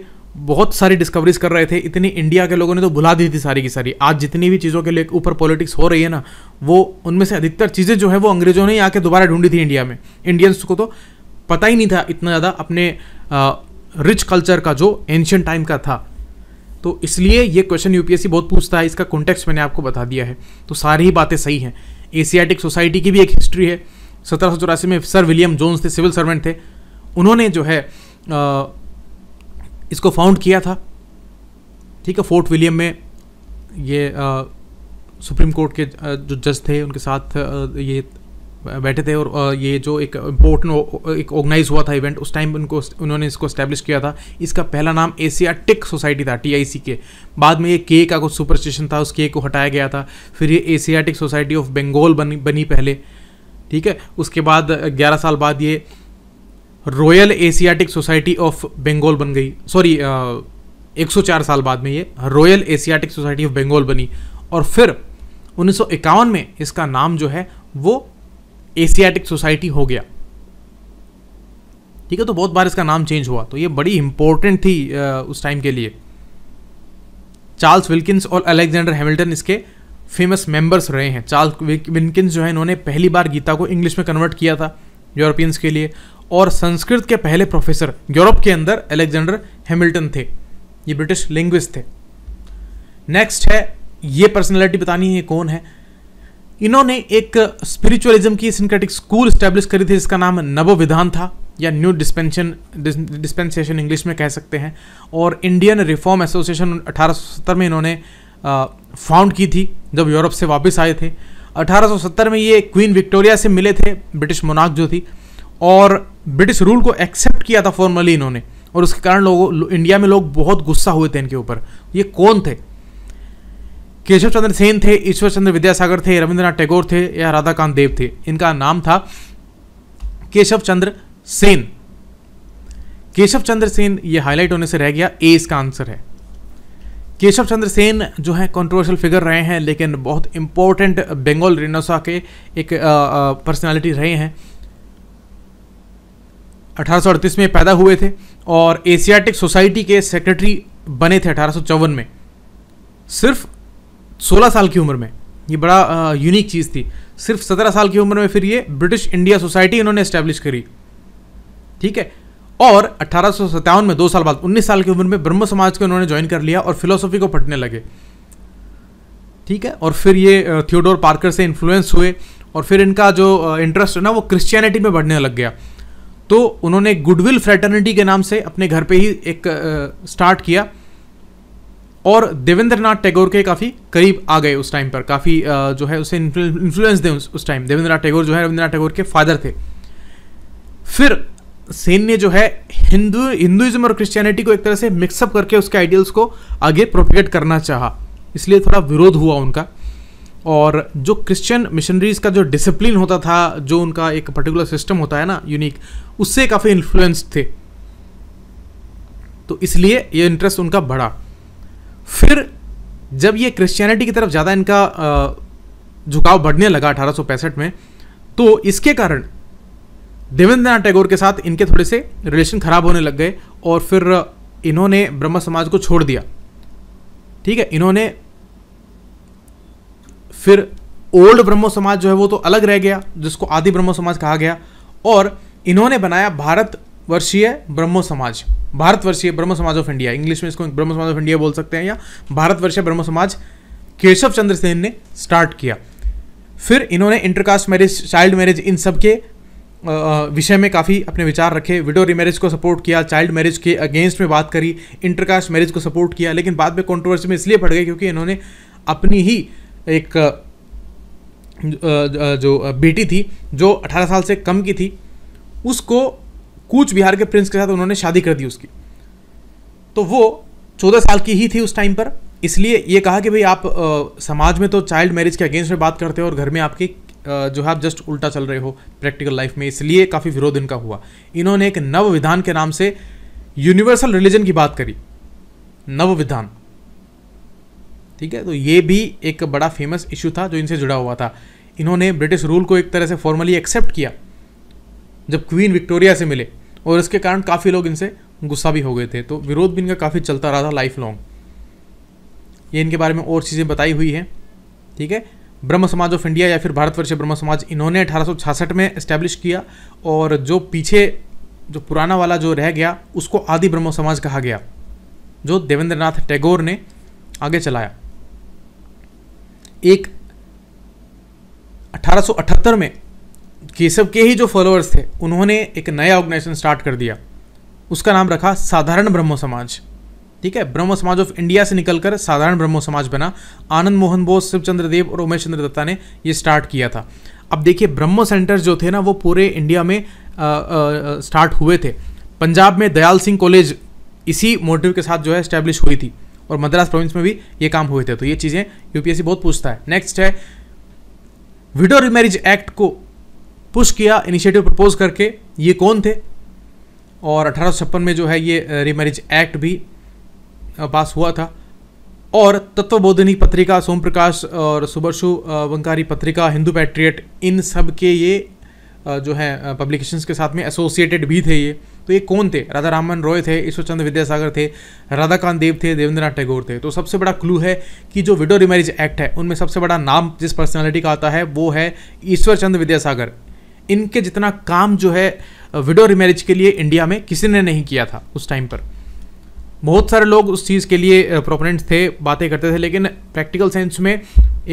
बहुत सारी डिस्कवरीज कर रहे थे इतनी इंडिया के लोगों ने तो भुला दी थी सारी की सारी आज जितनी भी चीज़ों के लिए ऊपर पॉलिटिक्स हो रही है ना वो उनमें से अधिकतर चीज़ें जो है वो अंग्रेजों ने आके दोबारा ढूंढी थी इंडिया में इंडियंस को तो पता ही नहीं था इतना ज़्यादा अपने रिच कल्चर का जो एंशियन टाइम का था तो इसलिए ये क्वेश्चन यूपीएससी बहुत पूछता है इसका कॉन्टेक्स्ट मैंने आपको बता दिया है तो सारी ही बातें सही हैं एशियाटिक सोसाइटी की भी एक हिस्ट्री है सत्रह में सर विलियम जोन्स थे सिविल सर्वेंट थे उन्होंने जो है आ, इसको फाउंड किया था ठीक है फोर्ट विलियम में ये आ, सुप्रीम कोर्ट के जो जज थे उनके साथ ये बैठे थे और ये जो एक इम्पोर्टेंट एक ऑर्गेनाइज हुआ था इवेंट उस टाइम उनको उन्होंने इसको स्टैब्लिश किया था इसका पहला नाम एशियाटिक सोसाइटी था टी के बाद में ये के का कुछ सुपरस्टिशन था उस के को हटाया गया था फिर ये एशियाटिक सोसाइटी ऑफ बंगाल बनी बनी पहले ठीक है उसके बाद ग्यारह साल बाद ये Royal Asiatic Society of Bengal बन गई सॉरी चार साल बाद में ये Royal Asiatic Society of Bengal बनी और फिर उन्नीस में इसका नाम जो है वो एशियाटिक सोसाइटी हो गया ठीक है तो बहुत बार इसका नाम चेंज हुआ तो ये बड़ी इंपॉर्टेंट थी उस टाइम के लिए चार्ल्स विल्किंस और अलेक्जेंडर हैमिल्टन इसके फेमस मेंबर्स रहे हैं चार्ल्स विल्किंस जो है इन्होंने पहली बार गीता को इंग्लिश में कन्वर्ट किया था यूरोपियंस के लिए और संस्कृत के पहले प्रोफेसर यूरोप के अंदर अलेक्जेंडर हैमिल्टन थे ये ब्रिटिश लिंग्विस्ट थे नेक्स्ट है ये पर्सनैलिटी बतानी है कौन है इन्होंने एक स्पिरिचुअलिज्म की सिंक्रेटिक स्कूल स्टैब्लिश करी थी जिसका नाम नव विधान था या न्यू डिस्पेंशन डिस्पेंसेशन इंग्लिश में कह सकते हैं और इंडियन रिफॉर्म एसोसिएशन अठारह में इन्होंने फाउंड की थी जब यूरोप से वापस आए थे 1870 में ये क्वीन विक्टोरिया से मिले थे ब्रिटिश मोनाक जो थी और ब्रिटिश रूल को एक्सेप्ट किया था फॉर्मली इन्होंने और उसके कारण लोगों इंडिया में लोग बहुत गुस्सा हुए थे इनके ऊपर ये कौन थे केशव चंद्र सेन थे ईश्वर चंद्र विद्यासागर थे रविंद्रनाथ टैगोर थे या राधाकांत देव थे इनका नाम था केशव चंद्र सेन केशव चंद्र सेन ये हाईलाइट होने से रह गया ए इसका आंसर है केशव चंद्र सेन जो है कंट्रोवर्शियल फिगर रहे हैं लेकिन बहुत इंपॉर्टेंट बंगाल रिनोसा के एक पर्सनालिटी रहे हैं अठारह में पैदा हुए थे और एशियाटिक सोसाइटी के सेक्रेटरी बने थे अठारह में सिर्फ सोलह साल की उम्र में ये बड़ा यूनिक चीज़ थी सिर्फ सत्रह साल की उम्र में फिर ये ब्रिटिश इंडिया सोसाइटी इन्होंने इस्टेब्लिश करी ठीक है और अट्ठारह में दो साल बाद 19 साल की उम्र में ब्रह्म समाज को इन्होंने ज्वाइन कर लिया और फिलोसफी को पढ़ने लगे ठीक है और फिर ये थियोडोर पार्कर से इन्फ्लुएंस हुए और फिर इनका जो इंटरेस्ट है ना वो क्रिश्चियनिटी में बढ़ने लग गया तो उन्होंने गुडविल फ्रेटर्निटी के नाम से अपने घर पे ही एक आ, स्टार्ट किया और देवेंद्र नाथ टैगोर के काफ़ी करीब आ गए उस टाइम पर काफ़ी जो है उसे इन्फ्लुएंस दें उस टाइम देवेंद्र नाथ टैगोर जो है रविंद्र टैगोर के फादर थे फिर सेन ने जो है हिंदू हिंदुज़्म और क्रिश्चियनिटी को एक तरह से मिक्सअप करके उसके आइडियल्स को आगे प्रोपिगेट करना चाहा इसलिए थोड़ा विरोध हुआ उनका और जो क्रिश्चियन मिशनरीज का जो डिसिप्लिन होता था जो उनका एक पर्टिकुलर सिस्टम होता है ना यूनिक उससे काफ़ी इन्फ्लुएंस्ड थे तो इसलिए ये इंटरेस्ट उनका बढ़ा फिर जब ये क्रिश्चियनिटी की तरफ ज़्यादा इनका झुकाव बढ़ने लगा अठारह में तो इसके कारण देवेंद्र नाथ टैगोर के साथ इनके थोड़े से रिलेशन खराब होने लग गए और फिर इन्होंने ब्रह्म समाज को छोड़ दिया ठीक है इन्होंने फिर ओल्ड ब्रह्म समाज जो है वो तो अलग रह गया जिसको आदि ब्रह्म समाज कहा गया और इन्होंने बनाया भारत वर्षीय ब्रह्म समाज भारतवर्षीय ब्रह्म समाज ऑफ इंडिया इंग्लिश में इसको ब्रह्म समाज ऑफ इंडिया बोल सकते हैं या भारतवर्षीय ब्रह्म समाज केशव चंद्र सेन ने स्टार्ट किया फिर इन्होंने इंटरकास्ट मैरिज चाइल्ड मैरिज इन सब के विषय में काफ़ी अपने विचार रखे विडो रिमैरिज को सपोर्ट किया चाइल्ड मैरिज के अगेंस्ट में बात करी इंटरकास्ट मैरिज को सपोर्ट किया लेकिन बाद में कॉन्ट्रोवर्सी में इसलिए पड़ गए क्योंकि इन्होंने अपनी ही एक जो बेटी थी जो 18 साल से कम की थी उसको कूच बिहार के प्रिंस के साथ उन्होंने शादी कर दी उसकी तो वो चौदह साल की ही थी उस टाइम पर इसलिए ये कहा कि भाई आप आ, समाज में तो चाइल्ड मैरिज के अगेंस्ट में बात करते हो और घर में आपके जो है आप जस्ट उल्टा चल रहे हो प्रैक्टिकल लाइफ में इसलिए काफ़ी विरोध इनका हुआ इन्होंने एक नव विधान के नाम से यूनिवर्सल रिलीजन की बात करी नव विधान ठीक है तो ये भी एक बड़ा फेमस इशू था जो इनसे जुड़ा हुआ था इन्होंने ब्रिटिश रूल को एक तरह से फॉर्मली एक्सेप्ट किया जब क्वीन विक्टोरिया से मिले और इसके कारण काफ़ी लोग इनसे गुस्सा भी हो गए थे तो विरोध भी इनका काफ़ी चलता रहा था लाइफ लॉन्ग ये इनके बारे में और चीज़ें बताई हुई हैं ठीक है ब्रह्म समाज ऑफ इंडिया या फिर भारतवर्ष ब्रह्म समाज इन्होंने अठारह में इस्टेब्लिश किया और जो पीछे जो पुराना वाला जो रह गया उसको आदि ब्रह्म समाज कहा गया जो देवेंद्र नाथ टैगोर ने आगे चलाया एक 1878 में केशव के ही जो फॉलोअर्स थे उन्होंने एक नया ऑर्गेनाइजेशन स्टार्ट कर दिया उसका नाम रखा साधारण ब्रह्म समाज ठीक है ब्रह्म समाज ऑफ इंडिया से निकलकर साधारण ब्रह्म समाज बना आनंद मोहन बोस शिवचंद्र देव और उमेश चंद्र दत्ता ने ये स्टार्ट किया था अब देखिए ब्रह्म सेंटर्स जो थे ना वो पूरे इंडिया में आ, आ, स्टार्ट हुए थे पंजाब में दयाल सिंह कॉलेज इसी मोटिव के साथ जो है स्टैब्लिश हुई थी और मद्रास प्रोविंस में भी ये काम हुए थे तो ये चीज़ें यूपीएससी बहुत पूछता है नेक्स्ट है विडो रिमैरिज एक्ट को पुश किया इनिशिएटिव प्रपोज करके ये कौन थे और अठारह में जो है ये रीमैरिज एक्ट भी पास हुआ था और तत्वबोधनी पत्रिका सोम प्रकाश और सुबर्शु वंकारी पत्रिका हिंदू पैट्रियट इन सब के ये जो है पब्लिकेशंस के साथ में एसोसिएटेड भी थे ये तो ये कौन थे राधा रामन रॉय थे ईश्वरचंद विद्यासागर थे राधाकांत देव थे देवेंद्रनाथ टैगोर थे तो सबसे बड़ा क्लू है कि जो विडो रिमैरिज एक्ट है उनमें सबसे बड़ा नाम जिस पर्सनैलिटी का आता है वो है ईश्वरचंद विद्यासागर इनके जितना काम जो है विडो रिमैरिज के लिए इंडिया में किसी ने नहीं किया था उस टाइम पर बहुत सारे लोग उस चीज़ के लिए प्रोपोनेंट थे बातें करते थे लेकिन प्रैक्टिकल साइंस में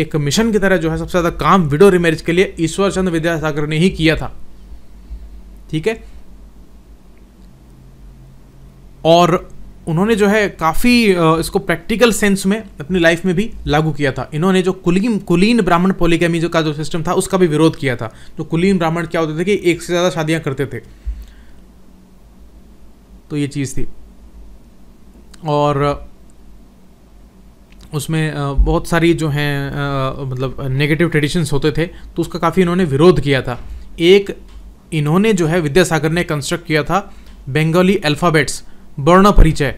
एक मिशन की तरह जो है सबसे ज़्यादा काम विडो रिमैरिज के लिए ईश्वर चंद्र विद्यासागर ने ही किया था ठीक है और उन्होंने जो है काफ़ी इसको प्रैक्टिकल सेंस में अपनी लाइफ में भी लागू किया था इन्होंने जो कुलीन कुलीन ब्राह्मण पोलिगैमी जो का जो सिस्टम था उसका भी विरोध किया था तो कुलीन ब्राह्मण क्या होते थे कि एक से ज़्यादा शादियाँ करते थे तो ये चीज़ थी और उसमें बहुत सारी जो हैं मतलब नेगेटिव ट्रेडिशंस होते थे तो उसका काफ़ी इन्होंने विरोध किया था एक इन्होंने जो है विद्यासागर ने कंस्ट्रक्ट किया था बंगाली अल्फ़ाबेट्स वर्ण परिचय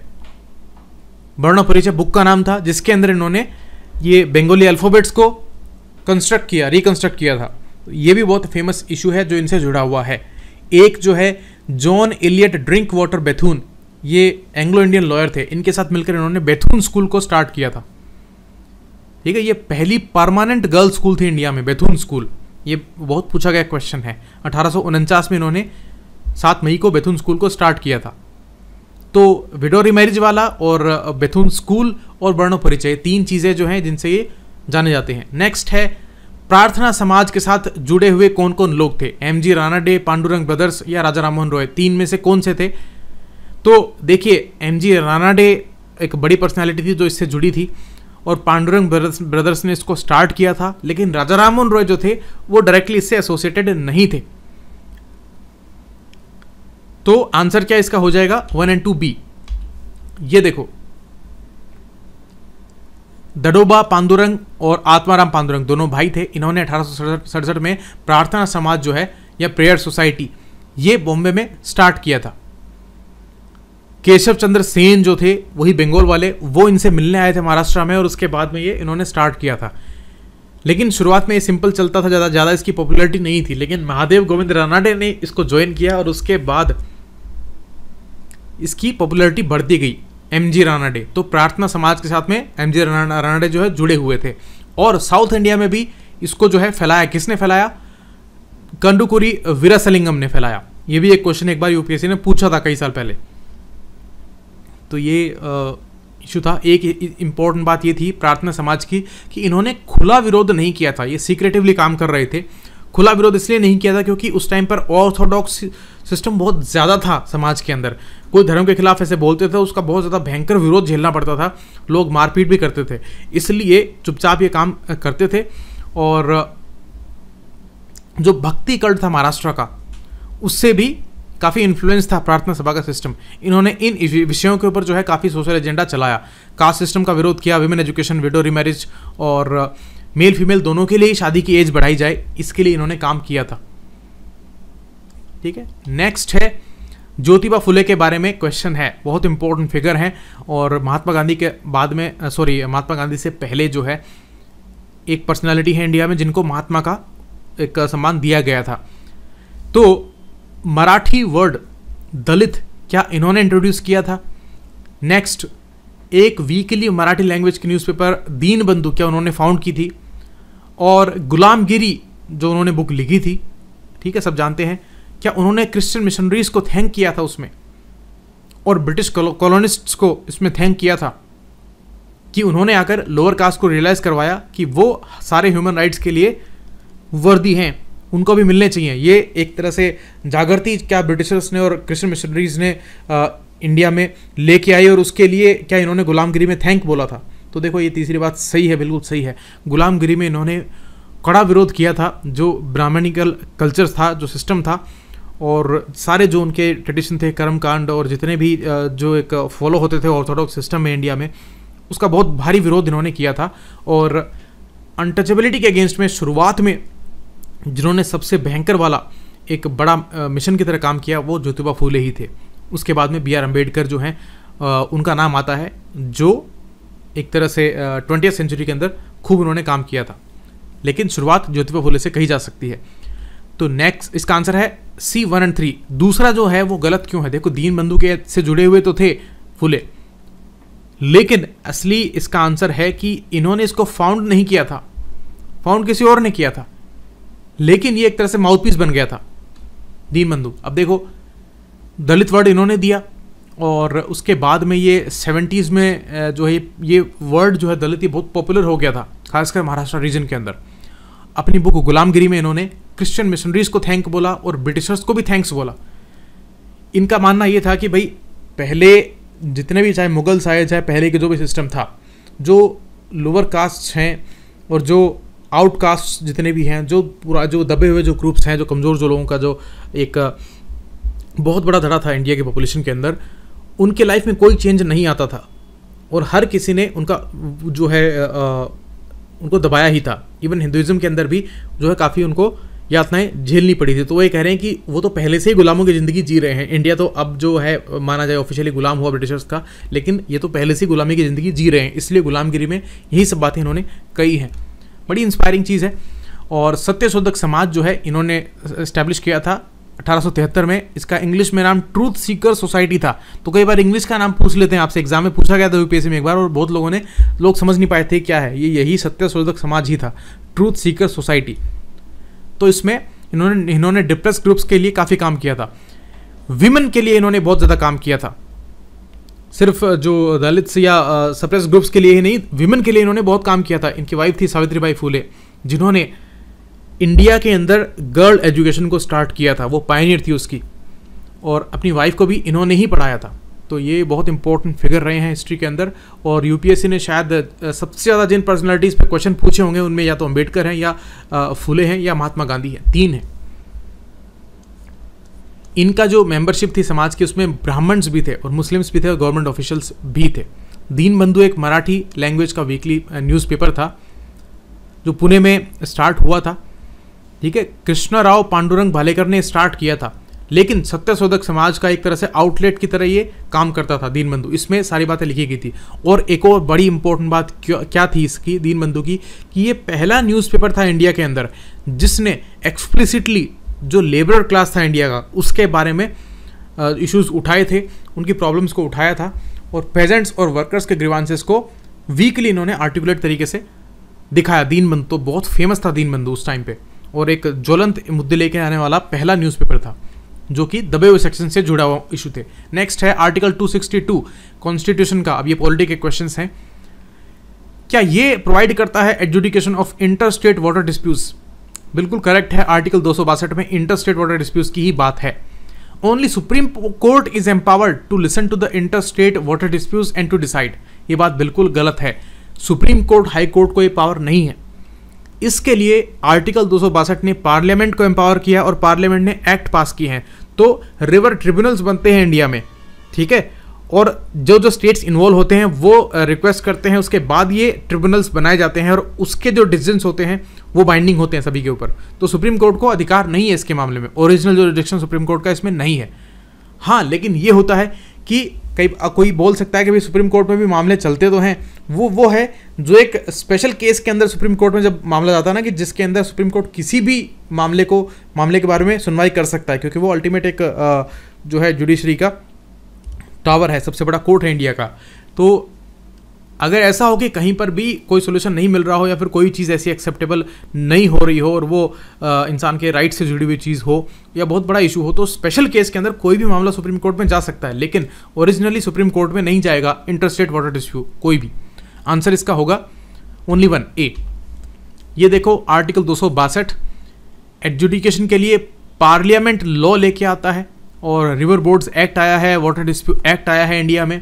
वर्ण परिचय बुक का नाम था जिसके अंदर इन्होंने ये बंगाली अल्फ़ोबेट्स को कंस्ट्रक्ट किया रिकन्स्ट्रक्ट किया था ये भी बहुत फेमस इशू है जो इनसे जुड़ा हुआ है एक जो है John Eliot Drinkwater Bethune ये एंग्लो इंडियन लॉयर थे इनके साथ मिलकर इन्होंने बैथून स्कूल को स्टार्ट किया था ठीक है ये पहली परमानेंट गर्ल्स स्कूल थी इंडिया में बैथून स्कूल ये बहुत पूछा गया क्वेश्चन है अठारह में इन्होंने सात मई को बैथून स्कूल को स्टार्ट किया था तो विडोरी मैरिज वाला और बेथून स्कूल और वर्णो परिचय तीन चीज़ें जो हैं जिनसे ये जाने जाते हैं नेक्स्ट है प्रार्थना समाज के साथ जुड़े हुए कौन कौन लोग थे M G Ranade Pandurang brothers या राजा राममोहन रॉय तीन में से कौन से थे तो देखिए एम जी राणा डे एक बड़ी पर्सनैलिटी थी जो इससे जुड़ी थी और पांडुरंग ब्रदर्स ब्रदर्स ने इसको स्टार्ट किया था लेकिन राजा राममोहन रॉय जो थे वो डायरेक्टली इससे एसोसिएटेड नहीं थे तो आंसर क्या इसका हो जाएगा वन एंड टू बी ये देखो दडोबा पांडुरंग और आत्माराम पांडुरंग दोनों भाई थे इन्होंने अठारह में प्रार्थना समाज जो है या प्रेयर सोसाइटी ये बॉम्बे में स्टार्ट किया था केशव चंद्र सेन जो थे वही बंगाल वाले वो इनसे मिलने आए थे महाराष्ट्र में और उसके बाद में ये इन्होंने स्टार्ट किया था लेकिन शुरुआत में ये सिंपल चलता था ज़्यादा ज़्यादा इसकी पॉपुलरिटी नहीं थी लेकिन महादेव गोविंद रानाडे ने इसको ज्वाइन किया और उसके बाद इसकी पॉपुलरिटी बढ़ती गई एम जी रानाडे तो प्रार्थना समाज के साथ में एम जी रानाडे जो है जुड़े हुए थे और साउथ इंडिया में भी इसको जो है फैलाया किसने फैलाया कंडुकुरी वीरासलिंगम ने फैलाया ये भी एक क्वेश्चन एक बार यूपीएससी ने पूछा था कई साल पहले तो ये आ, इशू था एक इम्पॉर्टेंट बात ये थी प्रार्थना समाज की कि इन्होंने खुला विरोध नहीं किया था ये सीक्रेटिवली काम कर रहे थे खुला विरोध इसलिए नहीं किया था क्योंकि उस टाइम पर ऑर्थोडॉक्स सिस्टम बहुत ज़्यादा था समाज के अंदर कोई धर्म के खिलाफ ऐसे बोलते थे उसका बहुत ज़्यादा भयंकर विरोध झेलना पड़ता था लोग मारपीट भी करते थे इसलिए चुपचाप ये काम करते थे और जो भक्ति कल्ट था महाराष्ट्र का उससे भी काफ़ी इन्फ्लुएंस था प्रार्थना सभा का सिस्टम इन्होंने इन विषयों के ऊपर जो है काफ़ी सोशल एजेंडा चलाया कास्ट सिस्टम का विरोध किया विमेन एजुकेशन विडो रिमैरिज और मेल फीमेल दोनों के लिए शादी की एज बढ़ाई जाए इसके लिए इन्होंने काम किया था ठीक है नेक्स्ट है ज्योतिबा फुले के बारे में क्वेश्चन है बहुत इंपॉर्टेंट फिगर हैं और महात्मा गांधी के बाद में सॉरी महात्मा गांधी से पहले जो है एक पर्सनालिटी है इंडिया में जिनको महात्मा का एक सम्मान दिया गया था तो मराठी वर्ड दलित क्या इन्होंने इंट्रोड्यूस किया था नेक्स्ट एक वीकली मराठी लैंग्वेज की न्यूज़पेपर दीन बंधु क्या उन्होंने फाउंड की थी और गुलामगिरी जो उन्होंने बुक लिखी थी ठीक है सब जानते हैं क्या उन्होंने क्रिश्चियन मिशनरीज को थैंक किया था उसमें और ब्रिटिश कॉलोनिस्ट्स को इसमें थैंक किया था कि उन्होंने आकर लोअर कास्ट को रियलाइज़ करवाया कि वो सारे ह्यूमन राइट्स के लिए वर्दी हैं उनको भी मिलने चाहिए ये एक तरह से जागृति क्या ब्रिटिशर्स ने और क्रिश्चियन मिशनरीज ने आ, इंडिया में लेके आई और उसके लिए क्या इन्होंने गुलामगिरी में थैंक बोला था तो देखो ये तीसरी बात सही है बिल्कुल सही है गुलामगिरी में इन्होंने कड़ा विरोध किया था जो ब्राह्मणिकल कल्चर था जो सिस्टम था और सारे जो उनके ट्रेडिशन थे कर्म कांड और जितने भी जो एक फॉलो होते थे ऑर्थोडॉक्स सिस्टम में इंडिया में उसका बहुत भारी विरोध इन्होंने किया था और अनटचेबिलिटी के अगेंस्ट में शुरुआत में जिन्होंने सबसे भयंकर वाला एक बड़ा मिशन की तरह काम किया वो ज्योतिबा फूले ही थे उसके बाद में बी आर अम्बेडकर जो हैं उनका नाम आता है जो एक तरह से ट्वेंटी सेंचुरी के अंदर खूब उन्होंने काम किया था लेकिन शुरुआत ज्योतिबा फूले से कही जा सकती है तो नेक्स्ट इसका आंसर है सी वन एंड थ्री दूसरा जो है वो गलत क्यों है देखो दीन बंधु के से जुड़े हुए तो थे फूले लेकिन असली इसका आंसर है कि इन्होंने इसको फाउंड नहीं किया था फाउंड किसी और ने किया था लेकिन ये एक तरह से माउथपीस बन गया था दीन बंधु अब देखो दलित वर्ड इन्होंने दिया और उसके बाद में ये सेवेंटीज़ में जो है ये वर्ड जो है दलित ये बहुत पॉपुलर हो गया था खासकर महाराष्ट्र रीजन के अंदर अपनी बुक गुलामगिरी में इन्होंने क्रिश्चियन मिशनरीज को थैंक बोला और ब्रिटिशर्स को भी थैंक्स बोला इनका मानना ये था कि भाई पहले जितने भी चाहे मुगल्स आए चाहे पहले के जो भी सिस्टम था जो लोअर कास्ट हैं और जो आउटकास्ट जितने भी हैं जो पूरा जो दबे हुए जो ग्रुप्स हैं जो कमज़ोर जो लोगों का जो एक बहुत बड़ा धड़ा था इंडिया के पॉपुलेशन के अंदर उनके लाइफ में कोई चेंज नहीं आता था और हर किसी ने उनका जो है आ, उनको दबाया ही था इवन हिंदुज़म के अंदर भी जो है काफ़ी उनको यातनाएं झेलनी पड़ी थी तो वो ये कह रहे हैं कि वो तो पहले से ही गुलामों की ज़िंदगी जी रहे हैं इंडिया तो अब जो है माना जाए ऑफिशियली गुलाम हुआ ब्रिटिशर्स का लेकिन ये तो पहले से ही गुलामी की ज़िंदगी जी रहे हैं इसलिए गुलामगिरी में यही सब बातें इन्होंने कही हैं बड़ी इंस्पायरिंग चीज़ है और सत्यशोधक समाज जो है इन्होंने इस्टेब्लिश किया था अठारह में इसका इंग्लिश में नाम ट्रूथ सीकर सोसाइटी था तो कई बार इंग्लिश का नाम पूछ लेते हैं आपसे एग्जाम में पूछा गया था यूपीएससी में एक बार और बहुत लोगों ने लोग समझ नहीं पाए थे क्या है ये यही सत्यशोधक समाज ही था ट्रूथ सीकर सोसाइटी तो इसमें इन्होंने इन्होंने डिप्रेस ग्रुप्स के लिए काफ़ी काम किया था विमेन के लिए इन्होंने बहुत ज़्यादा काम किया था सिर्फ जो दलित या सप्रेस ग्रुप्स के लिए ही नहीं विमेन के लिए इन्होंने बहुत काम किया था इनकी वाइफ थी सावित्री बाई फूले जिन्होंने इंडिया के अंदर गर्ल एजुकेशन को स्टार्ट किया था वो पायनियर थी उसकी और अपनी वाइफ को भी इन्होंने ही पढ़ाया था तो ये बहुत इंपॉर्टेंट फिगर रहे हैं हिस्ट्री के अंदर और यूपीएससी ने शायद सबसे ज़्यादा जिन पर्सनैलिटीज़ पे क्वेश्चन पूछे होंगे उनमें या तो अम्बेडकर हैं या फूले हैं या महात्मा गांधी हैं तीन हैं इनका जो मेंबरशिप थी समाज की उसमें ब्राह्मण्स भी थे और मुस्लिम्स भी थे और गवर्नमेंट ऑफिशियल्स भी थे दीन बंधु एक मराठी लैंग्वेज का वीकली न्यूज़पेपर था जो पुणे में स्टार्ट हुआ था ठीक है कृष्णा राव पांडुरंग भालेकर ने स्टार्ट किया था लेकिन सत्यशोधक समाज का एक तरह से आउटलेट की तरह ये काम करता था दीनबंधु इसमें सारी बातें लिखी गई थी और एक और बड़ी इंपॉर्टेंट बात क्या थी इसकी दीनबंधु की कि ये पहला न्यूज़पेपर था इंडिया के अंदर जिसने एक्सप्लिसिटली जो लेबर क्लास था इंडिया का उसके बारे में इश्यूज़ उठाए थे उनकी प्रॉब्लम्स को उठाया था और पेजेंट्स और वर्कर्स के ग्रीवांसेस को वीकली इन्होंने आर्टिकुलेट तरीके से दिखाया बंद तो बहुत फेमस था दीन दीनबंधु उस टाइम पे और एक ज्वलंत मुद्दे लेके आने वाला पहला न्यूज़पेपर था जो कि दबे हुए सेक्शन से जुड़ा हुआ इशू थे नेक्स्ट है आर्टिकल 262 कॉन्स्टिट्यूशन का अब ये पॉलिटिक के क्वेश्चन हैं क्या ये प्रोवाइड करता है adjudication of inter state water disputes बिल्कुल करेक्ट है आर्टिकल दो में इंटर स्टेट वाटर डिस्प्यूट की ही बात है only Supreme Court is empowered to listen to the inter state water dispute and to decide ये बात बिल्कुल गलत है सुप्रीम कोर्ट हाई कोर्ट को ये पावर नहीं है इसके लिए आर्टिकल दो ने पार्लियामेंट को एम्पावर किया और पार्लियामेंट ने एक्ट पास किए हैं तो रिवर ट्रिब्यूनल्स बनते हैं इंडिया में ठीक है और जो जो स्टेट्स इन्वॉल्व होते हैं वो रिक्वेस्ट uh, करते हैं उसके बाद ये ट्रिब्यूनल्स बनाए जाते हैं और उसके जो डिसीजंस होते हैं वो बाइंडिंग होते हैं सभी के ऊपर तो सुप्रीम कोर्ट को अधिकार नहीं है इसके मामले में ओरिजिनल जो रिजेक्शन सुप्रीम कोर्ट का इसमें नहीं है हाँ लेकिन ये होता है कि कई कोई बोल सकता है कि भाई सुप्रीम कोर्ट में भी मामले चलते तो हैं वो वो है जो एक स्पेशल केस के अंदर सुप्रीम कोर्ट में जब मामला जाता है ना कि जिसके अंदर सुप्रीम कोर्ट किसी भी मामले को मामले के बारे में सुनवाई कर सकता है क्योंकि वो अल्टीमेट एक जो है जुडिशरी का टावर है सबसे बड़ा कोर्ट है इंडिया का तो अगर ऐसा हो कि कहीं पर भी कोई सोल्यूशन नहीं मिल रहा हो या फिर कोई चीज़ ऐसी एक्सेप्टेबल नहीं हो रही हो और वो इंसान के राइट से जुड़ी हुई चीज़ हो या बहुत बड़ा इशू हो तो स्पेशल केस के अंदर कोई भी मामला सुप्रीम कोर्ट में जा सकता है लेकिन ओरिजिनली सुप्रीम कोर्ट में नहीं जाएगा इंटरस्टेट वाटर डिस्प्यू कोई भी आंसर इसका होगा ओनली वन ए ये देखो आर्टिकल दो एडजुडिकेशन के लिए पार्लियामेंट लॉ लेके आता है और रिवर बोर्ड्स एक्ट आया है वाटर डिस्प्यूट एक्ट आया है इंडिया में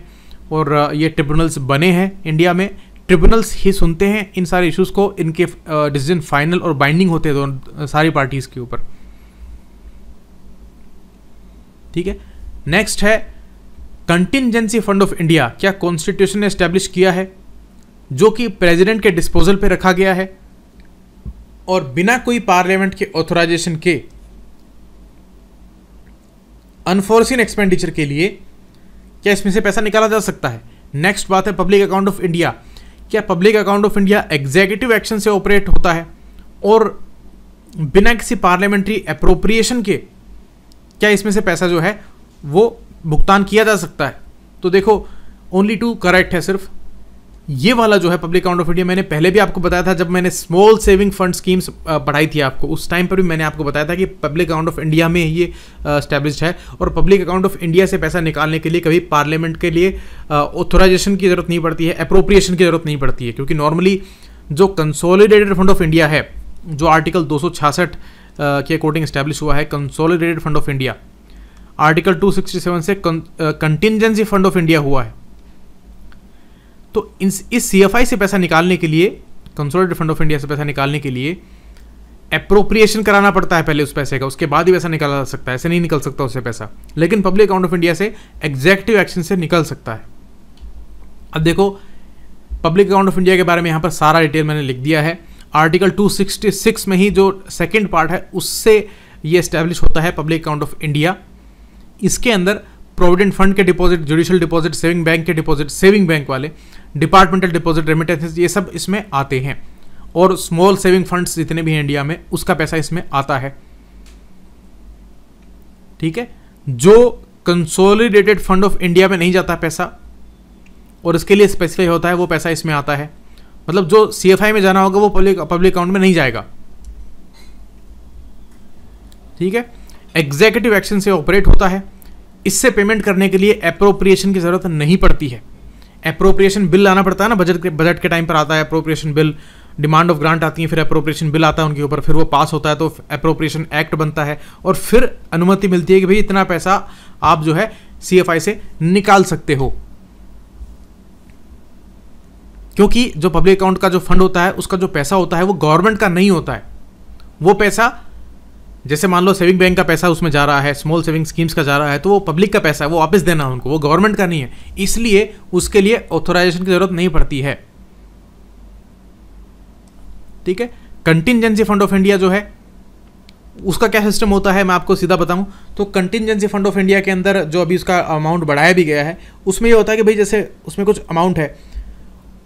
और ये ट्रिब्यूनल्स बने हैं इंडिया में ट्रिब्यूनल्स ही सुनते हैं इन सारे इश्यूज़ को इनके डिसीजन फाइनल और बाइंडिंग होते हैं दोनों सारी पार्टीज़ के ऊपर ठीक है नेक्स्ट है कंटिनजेंसी फंड ऑफ इंडिया क्या कॉन्स्टिट्यूशन ने इस्टेब्लिश किया है जो कि प्रेसिडेंट के डिस्पोजल पे रखा गया है और बिना कोई पार्लियामेंट के ऑथोराइजेशन के अनफोर्सिन एक्सपेंडिचर के लिए क्या इसमें से पैसा निकाला जा सकता है नेक्स्ट बात है पब्लिक अकाउंट ऑफ इंडिया क्या public account of India executive action से ऑपरेट होता है और बिना किसी पार्लियामेंट्री अप्रोप्रिएशन के क्या इसमें से पैसा जो है वो भुगतान किया जा सकता है तो देखो ओनली टू करेक्ट है सिर्फ ये वाला जो है पब्लिक अकाउंट ऑफ इंडिया मैंने पहले भी आपको बताया था जब मैंने स्मॉल सेविंग फंड स्कीम्स पढ़ाई थी आपको उस टाइम पर भी मैंने आपको बताया था कि पब्लिक अकाउंट ऑफ इंडिया में ये स्टैब्लिश है और पब्लिक अकाउंट ऑफ इंडिया से पैसा निकालने के लिए कभी पार्लियामेंट के लिए ऑथोराइजेशन की जरूरत नहीं पड़ती है अप्रोप्रिएशन की जरूरत नहीं पड़ती है क्योंकि नॉर्मली जो कंसोलिडेटेड फंड ऑफ इंडिया है जो आर्टिकल दो के अकॉर्डिंग स्टैब्लिश हुआ है consolidated fund of India article 267 से कंटिजेंसी फंड ऑफ इंडिया हुआ है तो इस सी एफ आई से पैसा निकालने के लिए कंसोलिडेटेड फंड ऑफ इंडिया से पैसा निकालने के लिए अप्रोप्रिएशन कराना पड़ता है पहले उस पैसे का उसके बाद ही पैसा निकाला जा सकता है ऐसे नहीं निकल सकता उससे पैसा लेकिन पब्लिक अकाउंट ऑफ इंडिया से एग्जैक्टिव एक्शन से निकल सकता है अब देखो पब्लिक अकाउंट ऑफ इंडिया के बारे में यहाँ पर सारा डिटेल मैंने लिख दिया है आर्टिकल 266 में ही जो सेकेंड पार्ट है उससे ये इस्टेब्लिश होता है पब्लिक अकाउंट ऑफ इंडिया इसके अंदर प्रोविडेंट फंड के deposit judicial deposit saving bank के डिपॉजिट सेविंग बैंक वाले डिपार्टमेंटल डिपॉजिट रेमिटेंसेस ये सब इसमें आते हैं और स्मॉल सेविंग फंड्स जितने भी हैं इंडिया में उसका पैसा इसमें आता है ठीक है जो कंसोलिडेटेड फंड ऑफ इंडिया में नहीं जाता पैसा और इसके लिए स्पेसिफाई होता है वो पैसा इसमें आता है मतलब जो सी में जाना होगा वो पब्लिक पब्लिक अकाउंट में नहीं जाएगा ठीक है एग्जीक्यूटिव एक्शन से ऑपरेट होता है इससे पेमेंट करने के लिए अप्रोप्रिएशन की ज़रूरत नहीं पड़ती है अप्रोप्रिएशन बिल आना पड़ता है ना बजट के बजट के टाइम पर आता है appropriation bill demand of grant आती है फिर अप्रोप्रिएशन बिल आता है उनके ऊपर फिर वो पास होता है तो अप्रोप्रिएशन एक्ट बनता है और फिर अनुमति मिलती है कि भाई इतना पैसा आप जो है सी से निकाल सकते हो क्योंकि जो पब्लिक अकाउंट का जो फंड होता है उसका जो पैसा होता है वो गवर्नमेंट का नहीं होता है वो पैसा जैसे मान लो सेविंग बैंक का पैसा उसमें जा रहा है स्मॉल सेविंग स्कीम्स का जा रहा है तो वो पब्लिक का पैसा है वो वापस देना है उनको वो गवर्नमेंट का नहीं है इसलिए उसके लिए ऑथोराइजेशन की जरूरत नहीं पड़ती है ठीक है कंटिजेंसी फंड ऑफ इंडिया जो है उसका क्या सिस्टम होता है मैं आपको सीधा बताऊं तो कंटिजेंसी फंड ऑफ इंडिया के अंदर जो अभी उसका अमाउंट बढ़ाया भी गया है उसमें ये होता है कि भाई जैसे उसमें कुछ अमाउंट है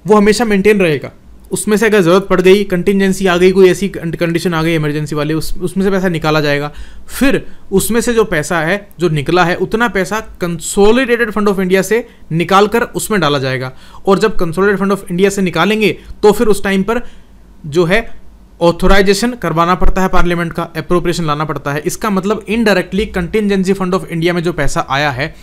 वो हमेशा मेंटेन रहेगा उसमें से अगर ज़रूरत पड़ गई कंटिजेंसी आ गई कोई ऐसी कंडीशन आ गई इमरजेंसी वाली उस उसमें से पैसा निकाला जाएगा फिर उसमें से जो पैसा है जो निकला है उतना पैसा कंसोलिडेटेड फंड ऑफ इंडिया से निकाल कर उसमें डाला जाएगा और जब कंसोलिडेटेड फंड ऑफ इंडिया से निकालेंगे तो फिर उस टाइम पर जो है ऑथोराइजेशन करवाना पड़ता है पार्लियामेंट का अप्रोप्रिएशन लाना पड़ता है इसका मतलब indirectly contingency fund of India में जो पैसा आया है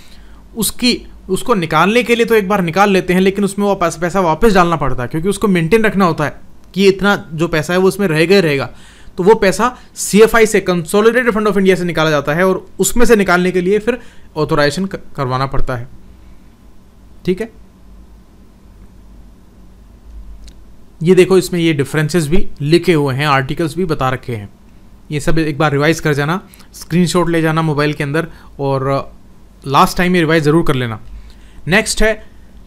उसकी उसको निकालने के लिए तो एक बार निकाल लेते हैं लेकिन उसमें वो पैसा वापस डालना पड़ता है क्योंकि उसको मेंटेन रखना होता है कि इतना जो पैसा है वो उसमें रह ही रहेगा तो वो पैसा सी एफ आई से कंसोलिडेटेड फंड ऑफ इंडिया से निकाला जाता है और उसमें से निकालने के लिए फिर ऑथोराइजेशन करवाना पड़ता है ठीक है ये देखो इसमें ये डिफरेंसेस भी लिखे हुए हैं आर्टिकल्स भी बता रखे हैं ये सब एक बार रिवाइज कर जाना स्क्रीनशॉट ले जाना मोबाइल के अंदर और लास्ट टाइम ये रिवाइज ज़रूर कर लेना नेक्स्ट है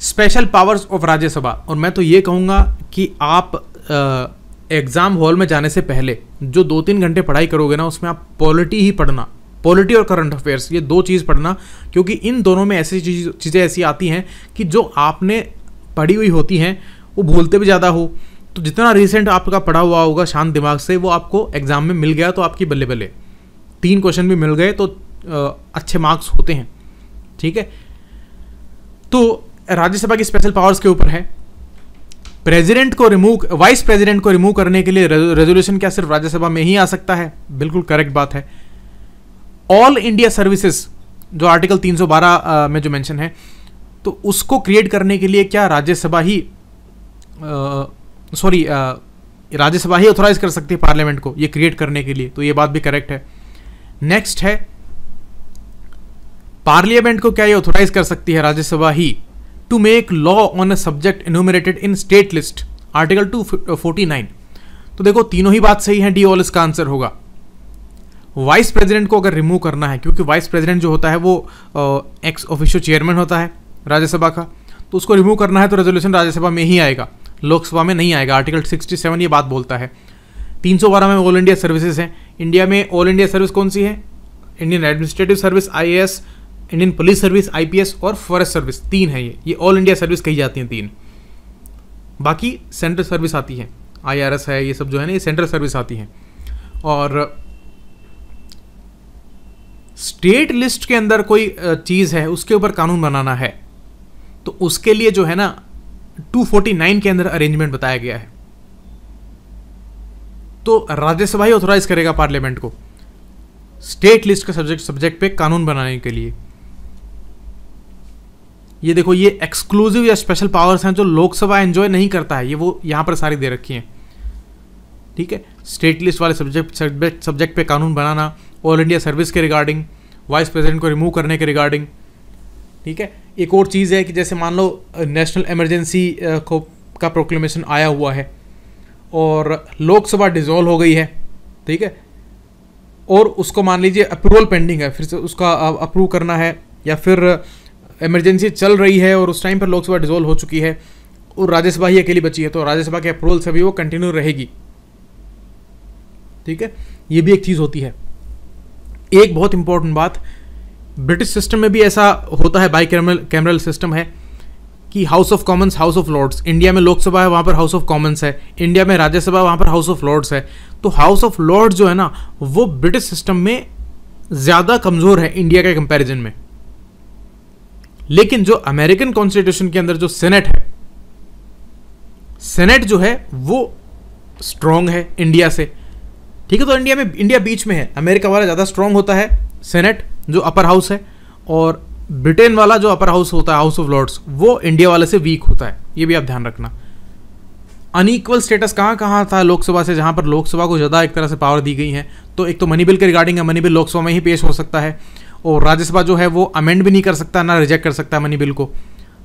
स्पेशल पावर्स ऑफ राज्यसभा और मैं तो ये कहूँगा कि आप एग्ज़ाम हॉल में जाने से पहले जो दो तीन घंटे पढ़ाई करोगे ना उसमें आप पॉलिटी ही पढ़ना पॉलिटी और करंट अफेयर्स ये दो चीज़ पढ़ना क्योंकि इन दोनों में ऐसी चीज़ें ऐसी आती हैं कि जो आपने पढ़ी हुई होती हैं वो भूलते भी ज़्यादा हो तो जितना रिसेंट आपका पढ़ा हुआ होगा शांत दिमाग से वो आपको एग्ज़ाम में मिल गया तो आपकी बल्ले बल्ले तीन क्वेश्चन भी मिल गए तो अच्छे मार्क्स होते हैं ठीक है तो राज्यसभा की स्पेशल पावर्स के ऊपर है प्रेसिडेंट को रिमूव वाइस प्रेसिडेंट को रिमूव करने के लिए रेजोल्यूशन क्या सिर्फ राज्यसभा में ही आ सकता है बिल्कुल करेक्ट बात है ऑल इंडिया सर्विसेज जो आर्टिकल 312 में जो मेंशन है तो उसको क्रिएट करने के लिए क्या राज्यसभा ही सॉरी राज्यसभा ही ऑथोराइज कर सकती है पार्लियामेंट को ये क्रिएट करने के लिए तो ये बात भी करेक्ट है नेक्स्ट है पार्लियामेंट को क्या ये ऑथोराइज कर सकती है राज्यसभा ही to make law on a subject enumerated in state list article two forty nine तो देखो तीनों ही बात सही है डी ऑल इसका आंसर होगा वाइस प्रेसिडेंट को अगर रिमूव करना है क्योंकि वाइस प्रेसिडेंट जो होता है वो एक्स ऑफिशियल चेयरमैन होता है राज्यसभा का तो उसको रिमूव करना है तो रेजोल्यूशन राज्यसभा में ही आएगा लोकसभा में नहीं आएगा आर्टिकल 67 ये बात बोलता है 312 में ऑल इंडिया सर्विसेज हैं इंडिया में ऑल इंडिया सर्विस कौन सी है Indian Administrative Service I Indian Police Service IPS और फॉरेस्ट सर्विस तीन है ये ये ऑल इंडिया सर्विस कही जाती हैं तीन बाकी सेंट्रल सर्विस आती है आईआरएस है ये सब जो है ना ये सेंट्रल सर्विस आती हैं और स्टेट लिस्ट के अंदर कोई चीज़ है उसके ऊपर कानून बनाना है तो उसके लिए जो है ना 249 के अंदर अरेंजमेंट बताया गया है तो राज्यसभा ही ऑथोराइज करेगा पार्लियामेंट को स्टेट लिस्ट का सब्जेक्ट सब्जेक्ट पे कानून बनाने के लिए ये देखो ये एक्सक्लूसिव या स्पेशल पावर्स हैं जो लोकसभा एंजॉय नहीं करता है ये वो यहाँ पर सारी दे रखी हैं ठीक है स्टेट लिस्ट वाले सब्जेक्ट सब्जेक्ट सब्जेक्ट पे कानून बनाना ऑल इंडिया सर्विस के रिगार्डिंग वाइस प्रेसिडेंट को रिमूव करने के रिगार्डिंग ठीक है एक और चीज़ है कि जैसे मान लो नेशनल इमरजेंसी को का प्रोक्लेमेशन आया हुआ है और लोकसभा डिजोल्व हो गई है ठीक है और उसको मान लीजिए अप्रूवल पेंडिंग है फिर से उसका अप्रूव करना है या फिर इमरजेंसी चल रही है और उस टाइम पर लोकसभा डिजोल्व हो चुकी है और राज्यसभा ही अकेली बची है तो राज्यसभा के अप्रूवल से भी वो कंटिन्यू रहेगी ठीक है ये भी एक चीज़ होती है एक बहुत इंपॉर्टेंट बात ब्रिटिश सिस्टम में भी ऐसा होता है बाई कैमरल सिस्टम है कि house of commons house of lords India में लोकसभा है वहाँ पर हाउस ऑफ कॉमन्स है इंडिया में राज्यसभा वहाँ पर हाउस ऑफ लॉर्ड्स है तो हाउस ऑफ लॉर्ड्स जो है ना वो ब्रिटिश सिस्टम में ज़्यादा कमज़ोर है इंडिया के कंपैरिजन में लेकिन जो अमेरिकन कॉन्स्टिट्यूशन के अंदर जो सेनेट है सेनेट जो है वो स्ट्रांग है इंडिया से ठीक है तो इंडिया में इंडिया बीच में है अमेरिका वाला ज़्यादा स्ट्रांग होता है सेनेट जो अपर हाउस है और ब्रिटेन वाला जो अपर हाउस होता है हाउस ऑफ लॉर्ड्स वो इंडिया वाले से वीक होता है ये भी आप ध्यान रखना अनईक्वल स्टेटस कहाँ कहाँ था लोकसभा से जहाँ पर लोकसभा को ज़्यादा एक तरह से पावर दी गई है तो एक तो मनी बिल के रिगार्डिंग है मनी बिल लोकसभा में ही पेश हो सकता है और राज्यसभा जो है वो अमेंड भी नहीं कर सकता ना रिजेक्ट कर सकता मनी बिल को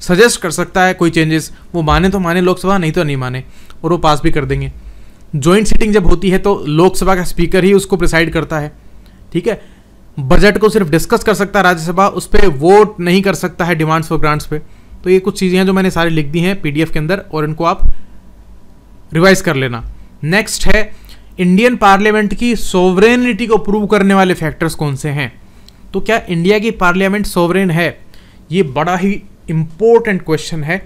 सजेस्ट कर सकता है कोई चेंजेस वो माने तो माने लोकसभा नहीं तो नहीं माने और वो पास भी कर देंगे ज्वाइंट सीटिंग जब होती है तो लोकसभा का स्पीकर ही उसको प्रिसाइड करता है ठीक है बजट को सिर्फ डिस्कस कर सकता है राज्यसभा उस पर वोट नहीं कर सकता है डिमांड्स फॉर ग्रांट्स पे तो ये कुछ चीज़ें हैं जो मैंने सारी लिख दी हैं पी के अंदर और इनको आप रिवाइज कर लेना नेक्स्ट है इंडियन पार्लियामेंट की सोवरेनिटी को प्रूव करने वाले फैक्टर्स कौन से हैं तो क्या इंडिया की पार्लियामेंट सोवरेन है ये बड़ा ही इम्पोर्टेंट क्वेश्चन है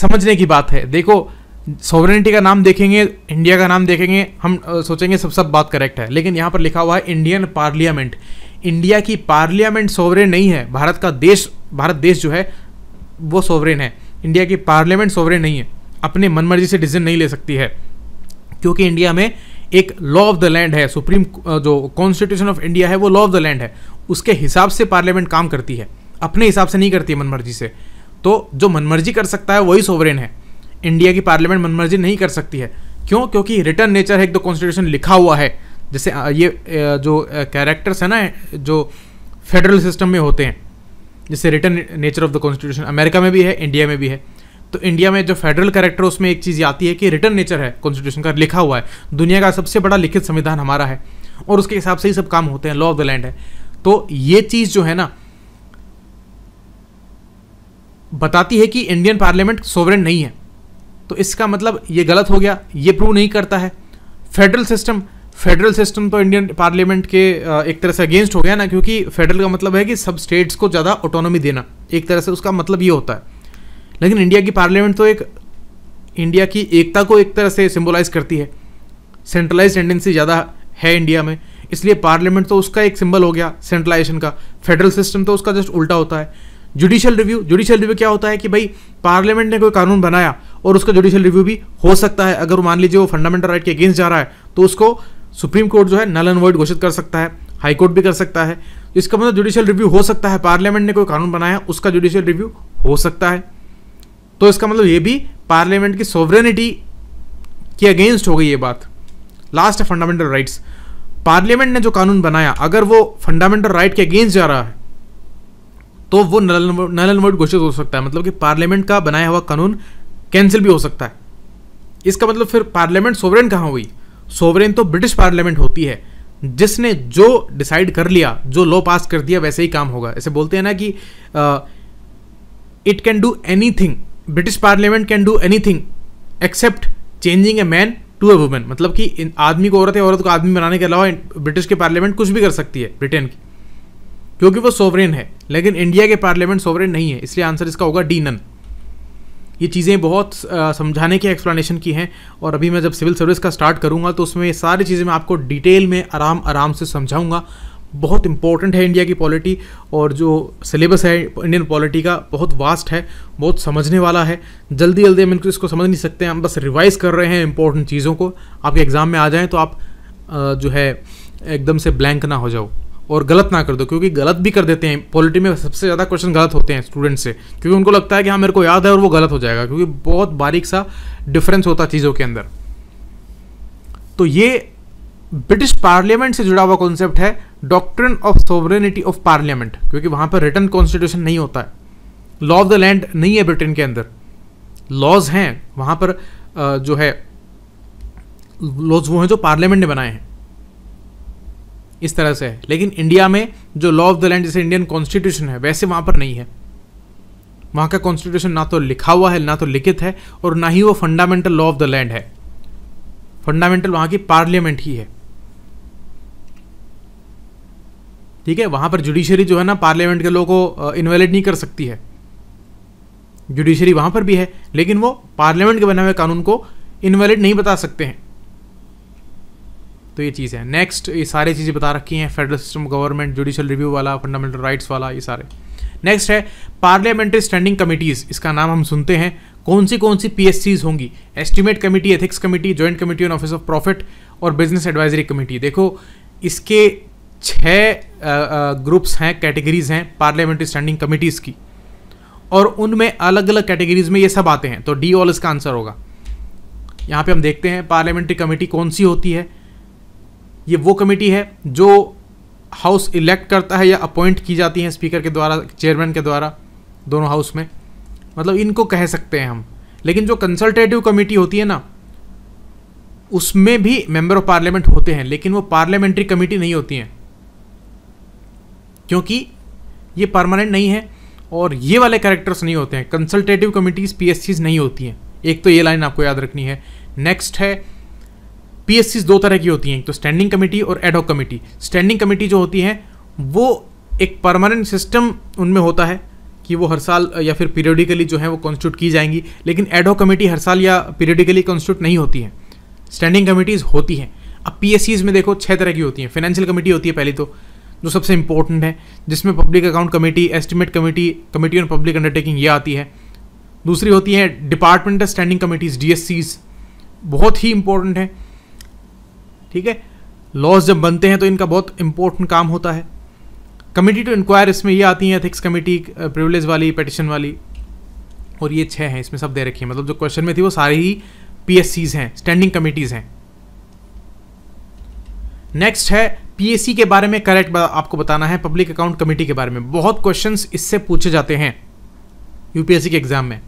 समझने की बात है देखो सॉवरेनिटी का नाम देखेंगे इंडिया का नाम देखेंगे हम सोचेंगे सब सब बात करेक्ट है लेकिन यहाँ पर लिखा हुआ है इंडियन पार्लियामेंट इंडिया की पार्लियामेंट सोवरेन नहीं है भारत का देश भारत देश जो है वो सोवरेन है इंडिया की पार्लियामेंट सोवरेन नहीं है अपने मनमर्जी से डिसीजन नहीं ले सकती है क्योंकि इंडिया में एक लॉ ऑफ द लैंड है सुप्रीम जो कॉन्स्टिट्यूशन ऑफ इंडिया है वो लॉ ऑफ द लैंड है उसके हिसाब से पार्लियामेंट काम करती है अपने हिसाब से नहीं करती है मनमर्जी से तो जो मनमर्जी कर सकता है वही सोवरेन है इंडिया की पार्लियामेंट मनमर्जी नहीं कर सकती है क्यों क्योंकि रिटर्न नेचर है एक तो कॉन्स्टिट्यूशन लिखा हुआ है जैसे ये जो कैरेक्टर्स है ना जो फेडरल सिस्टम में होते हैं जैसे written nature of the constitution America में भी है इंडिया में भी है तो इंडिया में जो फेडरल कैरेक्टर उसमें एक चीज़ आती है कि रिटर्न नेचर है कॉन्स्टिट्यूशन का लिखा हुआ है दुनिया का सबसे बड़ा लिखित संविधान हमारा है और उसके हिसाब से ही सब काम होते हैं लॉ ऑफ द लैंड है तो ये चीज जो है ना बताती है कि इंडियन पार्लियामेंट सोवरेन नहीं है तो इसका मतलब ये गलत हो गया ये प्रूव नहीं करता है फेडरल सिस्टम फेडरल सिस्टम तो इंडियन पार्लियामेंट के एक तरह से अगेंस्ट हो गया ना क्योंकि फेडरल का मतलब है कि सब स्टेट्स को ज़्यादा ऑटोनॉमी देना एक तरह से उसका मतलब ये होता है लेकिन इंडिया की पार्लियामेंट तो एक इंडिया की एकता को एक तरह से सिम्बोलाइज करती है सेंट्रलाइज टेंडेंसी ज़्यादा है इंडिया में इसलिए पार्लियामेंट तो उसका एक सिंबल हो गया सेंट्रलाइजेशन का फेडरल सिस्टम तो उसका जस्ट उल्टा होता है जुडिशियल रिव्यू जुडिशियल रिव्यू क्या होता है कि भाई पार्लियामेंट ने कोई कानून बनाया और उसका जुडिशियल रिव्यू भी हो सकता है अगर मान लीजिए वो फंडामेंटल राइट के अगेंस्ट जा रहा है तो उसको सुप्रीम कोर्ट जो है नल एंड वर्ड घोषित कर सकता है हाई कोर्ट भी कर सकता है इसका मतलब जुडिशियल रिव्यू हो सकता है पार्लियामेंट ने कोई कानून बनाया उसका जुडिशियल रिव्यू हो सकता है तो इसका मतलब ये भी पार्लियामेंट की सोवरेनिटी के अगेंस्ट हो गई ये बात लास्ट है फंडामेंटल राइट्स पार्लियामेंट ने जो कानून बनाया अगर वो फंडामेंटल राइट के अगेंस्ट जा रहा है तो वो नल एंड घोषित हो सकता है मतलब कि पार्लियामेंट का बनाया हुआ कानून कैंसिल भी हो सकता है इसका मतलब फिर पार्लियामेंट सोवरेन कहाँ हुई सोवरेन तो ब्रिटिश पार्लियामेंट होती है जिसने जो डिसाइड कर लिया जो लॉ पास कर दिया वैसे ही काम होगा ऐसे बोलते हैं ना कि it can do anything British parliament can do anything except changing a man to a woman मतलब कि आदमी को औरत या औरत को आदमी बनाने के अलावा ब्रिटिश के पार्लियामेंट कुछ भी कर सकती है ब्रिटेन की क्योंकि वो सोवरेन है लेकिन इंडिया के पार्लियामेंट सोवरेन नहीं है इसलिए आंसर इसका होगा डी नन ये चीज़ें बहुत समझाने की एक्सप्लेनेशन की हैं और अभी मैं जब सिविल सर्विस का स्टार्ट करूँगा तो उसमें ये सारी चीज़ें मैं आपको डिटेल में आराम आराम से समझाऊँगा बहुत इंपॉर्टेंट है इंडिया की पॉलिटी और जो सिलेबस है इंडियन पॉलिटी का बहुत वास्ट है बहुत समझने वाला है जल्दी जल्दी हम इनको इसको समझ नहीं सकते हम बस रिवाइज कर रहे हैं इंपॉर्टेंट चीज़ों को आपके एग्ज़ाम में आ जाएँ तो आप जो है एकदम से ब्लैंक ना हो जाओ और गलत ना कर दो क्योंकि गलत भी कर देते हैं पॉलिटी में सबसे ज़्यादा क्वेश्चन गलत होते हैं स्टूडेंट से क्योंकि उनको लगता है कि हाँ मेरे को याद है और वो गलत हो जाएगा क्योंकि बहुत बारीक सा डिफरेंस होता है चीज़ों के अंदर तो ये ब्रिटिश पार्लियामेंट से जुड़ा हुआ कॉन्सेप्ट है doctrine of sovereignty of parliament क्योंकि वहां पर रिटर्न कॉन्स्टिट्यूशन नहीं होता है लॉ ऑफ द लैंड नहीं है ब्रिटेन के अंदर लॉज हैं वहां पर जो है लॉज वो हैं जो पार्लियामेंट ने बनाए हैं इस तरह से है लेकिन इंडिया में जो लॉ ऑफ द लैंड जैसे इंडियन कॉन्स्टिट्यूशन है वैसे वहां पर नहीं है वहां का कॉन्स्टिट्यूशन ना तो लिखा हुआ है ना तो लिखित है और ना ही वो fundamental law of the land है फंडामेंटल वहां की पार्लियामेंट ही है ठीक है वहाँ पर जुडिशरी जो है ना पार्लियामेंट के लोगों को इन्वेलिड नहीं कर सकती है जुडिशरी वहाँ पर भी है लेकिन वो पार्लियामेंट के बने हुए कानून को इन्वेलिड नहीं बता सकते हैं तो ये चीज़ है नेक्स्ट ये सारी चीज़ें बता रखी हैं federal system government judicial review वाला फंडामेंटल राइट्स वाला ये सारे नेक्स्ट है पार्लियामेंट्री स्टैंडिंग कमेटीज़ इसका नाम हम सुनते हैं कौन सी कौन सी पी होंगी estimate committee ethics committee joint committee on office of profit और बिजनेस एडवाइजरी कमेटी देखो इसके छः ग्रुप्स हैं कैटेगरीज हैं पार्लियामेंट्री स्टैंडिंग कमिटीज़ की और उनमें अलग अलग कैटेगरीज में ये सब आते हैं तो डी ऑल इसका आंसर होगा यहाँ पे हम देखते हैं पार्लियामेंट्री कमेटी कौन सी होती है ये वो कमेटी है जो हाउस इलेक्ट करता है या अपॉइंट की जाती है स्पीकर के द्वारा चेयरमैन के द्वारा दोनों हाउस में मतलब इनको कह सकते हैं हम लेकिन जो कंसल्टेटिव कमेटी होती है ना उसमें भी मेंबर ऑफ पार्लियामेंट होते हैं लेकिन वो पार्लियामेंट्री कमेटी नहीं होती हैं क्योंकि ये परमानेंट नहीं है और ये वाले कैरेक्टर्स नहीं होते हैं कंसल्टेटिव कमिटीज़ पी नहीं होती हैं एक तो ये लाइन आपको याद रखनी है नेक्स्ट है पी दो तरह की होती हैं एक तो स्टैंडिंग कमेटी और एडहॉक कमेटी स्टैंडिंग कमेटी जो होती हैं वो एक परमानेंट सिस्टम उनमें होता है कि वो हर साल या फिर पीरियडिकली जो है वो कॉन्स्टिट्यूट की जाएंगी लेकिन एडोक कमेटी हर साल या पीरियडिकली कॉन्स्टिट्यूट नहीं होती है स्टैंडिंग कमेटीज़ होती हैं अब पी में देखो छः तरह की होती हैं फाइनेंशियल कमेटी होती है पहली तो जो सबसे इम्पोर्टेंट है जिसमें public account committee estimate committee committee on public undertaking ये आती है दूसरी होती है डिपार्टमेंट स्टैंडिंग कमेटीज डीएससीज बहुत ही इम्पोर्टेंट है ठीक है लॉज जब बनते हैं तो इनका बहुत इंपॉर्टेंट काम होता है कमेटी टू इंक्वायर इसमें ये आती हैं एथिक्स कमेटी प्रिवलेज वाली पटिशन वाली और ये छः हैं इसमें सब दे रखी है मतलब जो क्वेश्चन में थी वो सारी ही पी हैं स्टैंडिंग कमेटीज़ हैं नेक्स्ट है पीएसी के बारे में करेक्ट आपको बताना है पब्लिक अकाउंट कमेटी के बारे में बहुत क्वेश्चन इससे पूछे जाते हैं यूपीएससी के एग्जाम में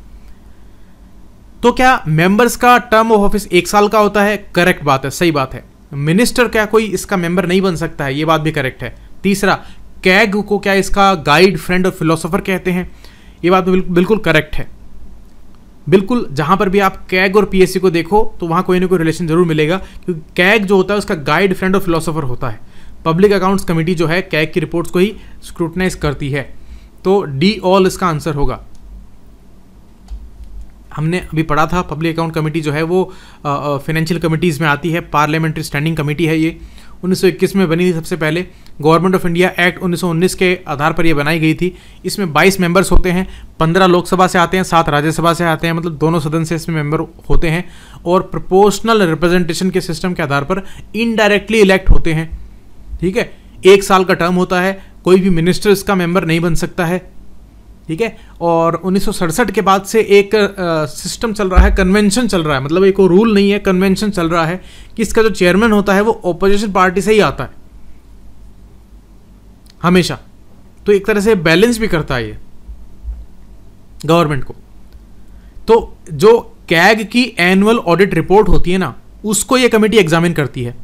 तो क्या मेंबर्स का टर्म ऑफ ऑफिस एक साल का होता है करेक्ट बात है सही बात है मिनिस्टर क्या कोई इसका मेंबर नहीं बन सकता है ये बात भी करेक्ट है तीसरा कैग को क्या इसका गाइड फ्रेंड और फिलोसोफर कहते हैं ये बात बिल्कुल करेक्ट है बिल्कुल जहां पर भी आप कैग और पीएससी को देखो तो वहाँ कोई ना कोई रिलेशन जरूर मिलेगा क्योंकि कैग जो होता है उसका गाइड फ्रेंड और फिलोसोफर होता है पब्लिक अकाउंट्स कमेटी जो है कैग की रिपोर्ट्स को ही स्क्रूटनाइज करती है तो डी ऑल इसका आंसर होगा हमने अभी पढ़ा था पब्लिक अकाउंट कमेटी जो है वो फाइनेंशियल कमेटीज़ में आती है पार्लियामेंट्री स्टैंडिंग कमेटी है ये 1921 में बनी थी सबसे पहले गवर्नमेंट ऑफ इंडिया एक्ट 1919 के आधार पर यह बनाई गई थी इसमें 22 मेंबर्स होते हैं 15 लोकसभा से आते हैं सात राज्यसभा से आते हैं मतलब दोनों सदन से इसमें मेंबर होते हैं और प्रोपोर्शनल रिप्रेजेंटेशन के सिस्टम के आधार पर इनडायरेक्टली इलेक्ट होते हैं ठीक है एक साल का टर्म होता है कोई भी मिनिस्टर इसका मेंबर नहीं बन सकता है ठीक है और उन्नीस के बाद से एक सिस्टम चल रहा है कन्वेंशन चल रहा है मतलब एक रूल नहीं है कन्वेंशन चल रहा है कि इसका जो चेयरमैन होता है वो ऑपोजिशन पार्टी से ही आता है हमेशा तो एक तरह से बैलेंस भी करता है ये गवर्नमेंट को तो जो कैग की एनुअल ऑडिट रिपोर्ट होती है ना उसको ये कमेटी एग्जामिन करती है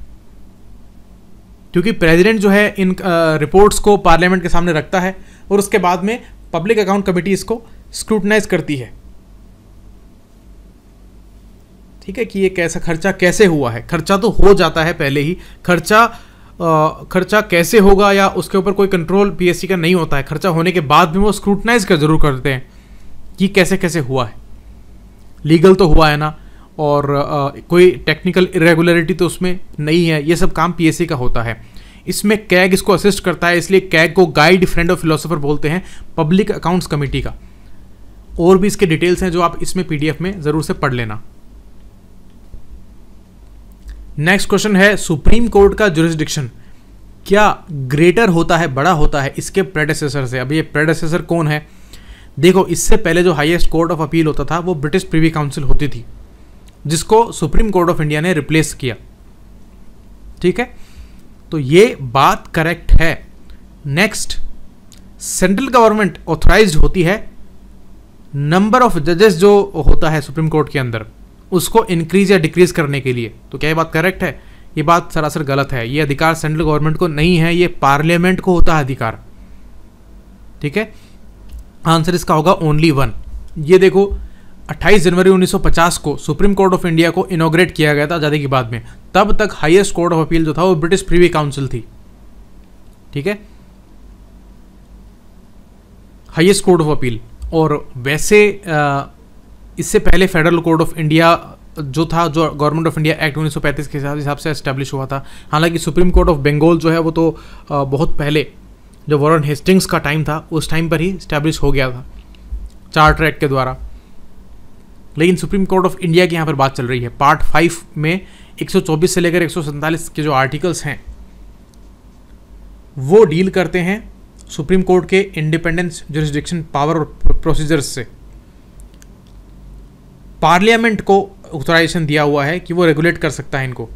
क्योंकि प्रेसिडेंट जो है इन रिपोर्ट्स को पार्लियामेंट के सामने रखता है और उसके बाद में पब्लिक अकाउंट कमेटी इसको स्क्रूटनाइज करती है ठीक है कि ये कैसा खर्चा कैसे हुआ है खर्चा तो हो जाता है पहले ही खर्चा आ, खर्चा कैसे होगा या उसके ऊपर कोई कंट्रोल पीएससी का नहीं होता है खर्चा होने के बाद भी वो स्क्रूटनाइज कर जरूर करते हैं कि कैसे कैसे हुआ है लीगल तो हुआ है ना और आ, कोई टेक्निकल इरेगुलरिटी तो उसमें नहीं है ये सब काम पीएससी का होता है इसमें कैग इसको असिस्ट करता है इसलिए कैग को गाइड फ्रेंड ऑफ फिलोसोफर बोलते हैं पब्लिक अकाउंट्स कमेटी का और भी इसके डिटेल्स हैं जो आप इसमें पीडीएफ में ज़रूर से पढ़ लेना नेक्स्ट क्वेश्चन है सुप्रीम कोर्ट का जुरिस्डिक्शन क्या ग्रेटर होता है बड़ा होता है इसके प्रेडेसेसर से अब ये प्रेडेसेसर कौन है देखो इससे पहले जो हाईएस्ट कोर्ट ऑफ अपील होता था वो ब्रिटिश प्रीवी काउंसिल होती थी जिसको सुप्रीम कोर्ट ऑफ इंडिया ने रिप्लेस किया ठीक है तो ये बात करेक्ट है नेक्स्ट सेंट्रल गवर्नमेंट ऑथोराइज होती है नंबर ऑफ जजेस जो होता है सुप्रीम कोर्ट के अंदर उसको इंक्रीज या डिक्रीज करने के लिए तो क्या ये बात करेक्ट है ये बात सरासर गलत है ये अधिकार सेंट्रल गवर्नमेंट को नहीं है ये पार्लियामेंट को होता है अधिकार ठीक है आंसर इसका होगा ओनली वन ये देखो 28 जनवरी 1950 को सुप्रीम कोर्ट ऑफ इंडिया को इनोग्रेट किया गया था आज़ादी के बाद में तब तक हाईएस्ट कोर्ट ऑफ अपील जो था वो ब्रिटिश प्रीवी काउंसिल थी ठीक है हाईएस्ट कोर्ट ऑफ अपील और वैसे इससे पहले फेडरल कोर्ट ऑफ इंडिया जो था जो गवर्नमेंट ऑफ इंडिया एक्ट 1935 के हिसाब से इस्टेब्लिश हुआ था हालांकि सुप्रीम कोर्ट ऑफ बंगाल जो है वो तो बहुत पहले जो वॉरन हेस्टिंग्स का टाइम था उस टाइम पर ही इस्टेब्लिश हो गया था चार्टर एक्ट के द्वारा लेकिन सुप्रीम कोर्ट ऑफ इंडिया की यहाँ पर बात चल रही है पार्ट फाइव में 124 से लेकर एक के जो आर्टिकल्स हैं वो डील करते हैं सुप्रीम कोर्ट के इंडिपेंडेंस जुरिस्डिक्शन पावर और प्रोसीजर्स से पार्लियामेंट को ऑथोराइजेशन दिया हुआ है कि वो रेगुलेट कर सकता है इनको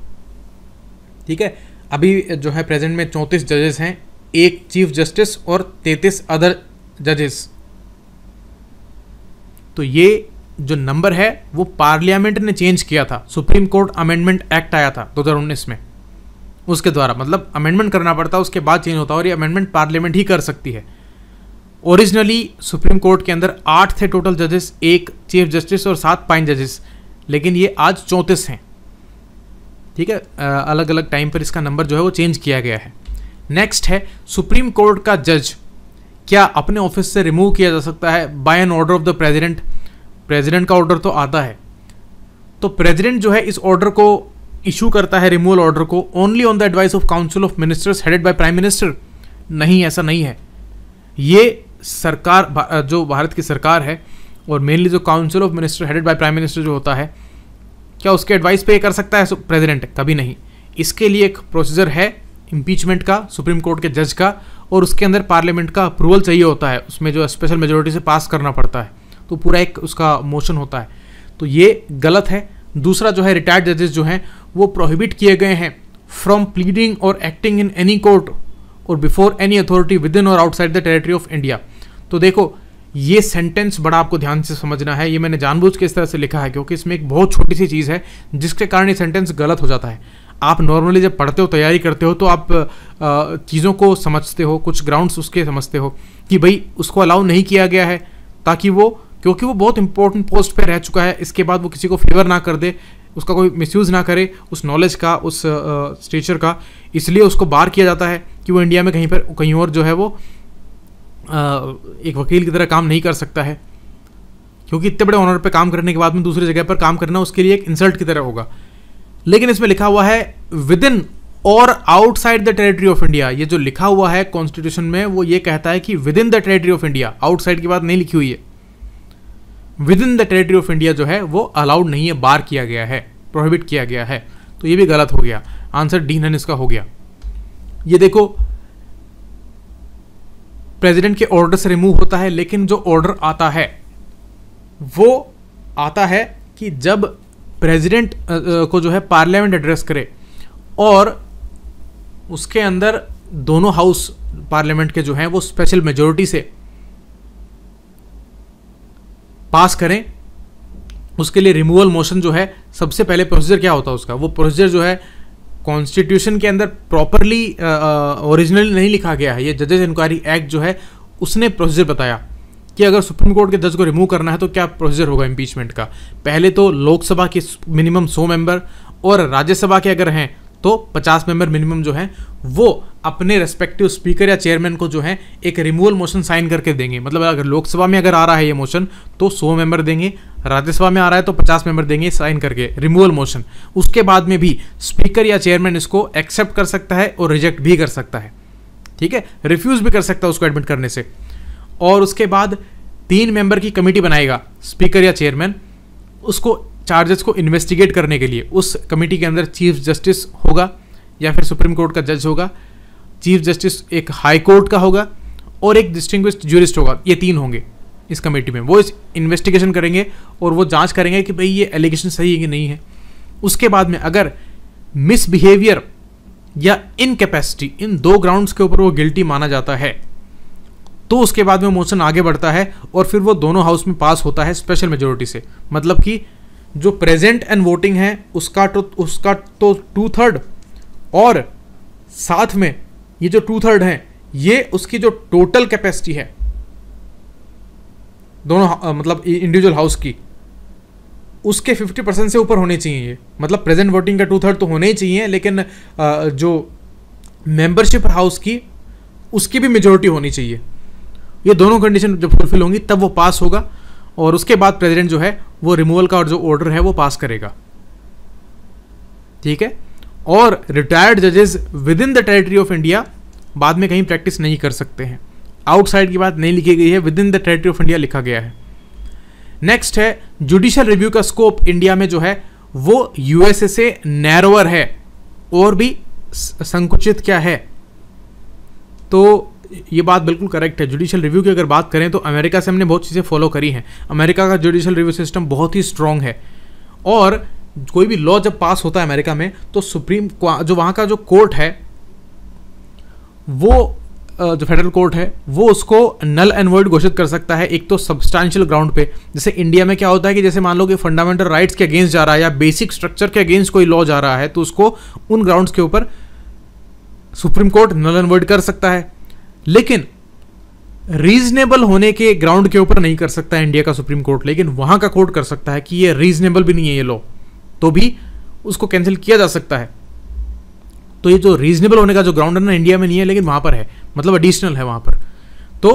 ठीक है अभी जो है प्रेजेंट में चौंतीस जजेस हैं एक चीफ जस्टिस और तैतीस अदर जजेस तो ये जो नंबर है वो पार्लियामेंट ने चेंज किया था सुप्रीम कोर्ट अमेंडमेंट एक्ट आया था 2019 में उसके द्वारा मतलब अमेंडमेंट करना पड़ता है उसके बाद चेंज होता है और ये अमेंडमेंट पार्लियामेंट ही कर सकती है ओरिजिनली सुप्रीम कोर्ट के अंदर आठ थे टोटल जजेस एक चीफ जस्टिस और सात पाइन जजेस लेकिन ये आज चौंतीस हैं ठीक है अलग अलग टाइम पर इसका नंबर जो है वो चेंज किया गया है नेक्स्ट है सुप्रीम कोर्ट का जज क्या अपने ऑफिस से रिमूव किया जा सकता है by an order of the president president का ऑर्डर तो आता है तो प्रेसिडेंट जो है इस ऑर्डर को इशू करता है रिमूवल ऑर्डर को only on the advice of council of ministers headed by prime minister नहीं ऐसा नहीं है ये सरकार जो भारत की सरकार है और मेनली जो council of minister headed by prime minister जो होता है क्या उसके एडवाइस पे ये कर सकता है प्रेसिडेंट कभी नहीं इसके लिए एक प्रोसीजर है इम्पीचमेंट का सुप्रीम कोर्ट के जज का और उसके अंदर पार्लियामेंट का अप्रूवल चाहिए होता है उसमें जो स्पेशल मेजोरिटी से पास करना पड़ता है तो पूरा एक उसका मोशन होता है तो ये गलत है दूसरा जो है रिटायर्ड जजेस जो हैं वो प्रोहिबिट किए गए हैं फ्रॉम प्लीडिंग और एक्टिंग इन एनी कोर्ट और before any authority within और outside the territory of India तो देखो ये सेंटेंस बड़ा आपको ध्यान से समझना है ये मैंने जानबूझ के इस तरह से लिखा है क्योंकि इसमें एक बहुत छोटी सी चीज़ है जिसके कारण ये सेंटेंस गलत हो जाता है आप नॉर्मली जब पढ़ते हो तैयारी करते हो तो आप चीज़ों को समझते हो कुछ ग्राउंड्स उसके समझते हो कि भाई उसको अलाउ नहीं किया गया है ताकि वो क्योंकि वो बहुत इंपॉर्टेंट पोस्ट पर रह चुका है इसके बाद वो किसी को फेवर ना कर दे उसका कोई मिसयूज़ ना करे उस नॉलेज का उस स्टेचर का इसलिए उसको बार किया जाता है कि वो इंडिया में कहीं पर कहीं और जो है वो आ, एक वकील की तरह काम नहीं कर सकता है क्योंकि इतने बड़े ऑनर पे काम करने के बाद में दूसरी जगह पर काम करना उसके लिए एक इंसल्ट की तरह होगा लेकिन इसमें लिखा हुआ है विद इन और outside the territory of India ये जो लिखा हुआ है कॉन्स्टिट्यूशन में वो ये कहता है कि within the territory of India outside की बात नहीं लिखी हुई है within the territory of India जो है वो अलाउड नहीं है बार किया गया है प्रोहिबिट किया गया है तो ये भी गलत हो गया आंसर डी नन इसका हो गया ये देखो प्रेसिडेंट के ऑर्डर से रिमूव होता है लेकिन जो ऑर्डर आता है वो आता है कि जब प्रेसिडेंट को जो है पार्लियामेंट एड्रेस करे और उसके अंदर दोनों हाउस पार्लियामेंट के जो हैं वो स्पेशल मेजोरिटी से पास करें उसके लिए रिमूवल मोशन जो है सबसे पहले प्रोसीजर क्या होता है उसका वो प्रोसीजर जो है कॉन्स्टिट्यूशन के अंदर प्रॉपरली ओरिजिनली नहीं लिखा गया है ये जजेस इंक्वायरी एक्ट जो है उसने प्रोसीजर बताया कि अगर सुप्रीम कोर्ट के जज को रिमूव करना है तो क्या प्रोसीजर होगा इम्पीचमेंट का पहले तो लोकसभा के मिनिमम सौ मेंबर और राज्यसभा के अगर हैं तो पचास मेंबर मिनिमम जो हैं वो अपने रेस्पेक्टिव स्पीकर या चेयरमैन को जो है एक रिमूवल मोशन साइन करके देंगे मतलब अगर लोकसभा में अगर आ रहा है ये मोशन तो सौ मेंबर देंगे राज्यसभा में आ रहा है तो पचास मेंबर देंगे साइन करके रिमूवल मोशन उसके बाद में भी स्पीकर या चेयरमैन इसको एक्सेप्ट कर सकता है और रिजेक्ट भी कर सकता है ठीक है रिफ्यूज़ भी कर सकता है उसको एडमिट करने से और उसके बाद तीन मेंबर की कमेटी बनाएगा स्पीकर या चेयरमैन उसको चार्जेस को इन्वेस्टिगेट करने के लिए उस कमेटी के अंदर चीफ जस्टिस होगा या फिर सुप्रीम कोर्ट का जज होगा चीफ जस्टिस एक हाई कोर्ट का होगा और एक डिस्टिंग जूरिस्ट होगा ये तीन होंगे इस कमेटी में वो इस इन्वेस्टिगेशन करेंगे और वो जांच करेंगे कि भाई ये एलिगेशन सही है कि नहीं है उसके बाद में अगर मिसबिहेवियर या इनकेपेसिटी इन दो ग्राउंड्स के ऊपर वो गिल्टी माना जाता है तो उसके बाद में मोशन आगे बढ़ता है और फिर वो दोनों हाउस में पास होता है स्पेशल मेजोरिटी से मतलब कि जो प्रेजेंट एंड वोटिंग है उसका तो उसका तो टू थर्ड और साथ में ये जो टू थर्ड है ये उसकी जो टोटल कैपेसिटी है दोनों मतलब इंडिविजुअल हाउस की उसके 50 परसेंट से ऊपर होने चाहिए ये मतलब प्रेजेंट वोटिंग का टू थर्ड तो होने ही चाहिए लेकिन जो मेंबरशिप हाउस की उसकी भी मेजोरिटी होनी चाहिए ये दोनों कंडीशन जब फुलफिल होंगी तब वो पास होगा और उसके बाद प्रेसिडेंट जो है वो रिमूवल का और जो ऑर्डर है वो पास करेगा ठीक है और रिटायर्ड जजेस within the territory of India बाद में कहीं प्रैक्टिस नहीं कर सकते हैं आउटसाइड की बात नहीं लिखी गई है within the territory of India लिखा गया है नेक्स्ट है जुडिशल रिव्यू का स्कोप इंडिया में जो है वो यूएसए से नैरोवर है और भी संकुचित क्या है तो ये बात बिल्कुल करेक्ट है जुडिशल रिव्यू की अगर बात करें तो अमेरिका से हमने बहुत चीज़ें फॉलो करी हैं अमेरिका का जुडिशल रिव्यू सिस्टम बहुत ही स्ट्रांग है और कोई भी लॉ जब पास होता है अमेरिका में तो सुप्रीम जो वहाँ का जो कोर्ट है वो जो फेडरल कोर्ट है वो उसको नल एंड वर्ड घोषित कर सकता है एक तो सब्सटैंशियल ग्राउंड पे जैसे इंडिया में क्या होता है कि जैसे मान लो कि फंडामेंटल राइट्स के अगेंस्ट जा रहा है या बेसिक स्ट्रक्चर के अगेंस्ट कोई लॉ जा रहा है तो उसको उन ग्राउंड्स के ऊपर supreme court null and void कर सकता है लेकिन रीजनेबल होने के ग्राउंड के ऊपर नहीं कर सकता इंडिया का सुप्रीम कोर्ट लेकिन वहां का कोर्ट कर सकता है कि ये रीजनेबल भी नहीं है ये लॉ तो भी उसको कैंसिल किया जा सकता है तो ये जो रीजनेबल होने का जो ग्राउंड है ना इंडिया में नहीं है लेकिन वहां पर है मतलब एडिशनल है वहां पर तो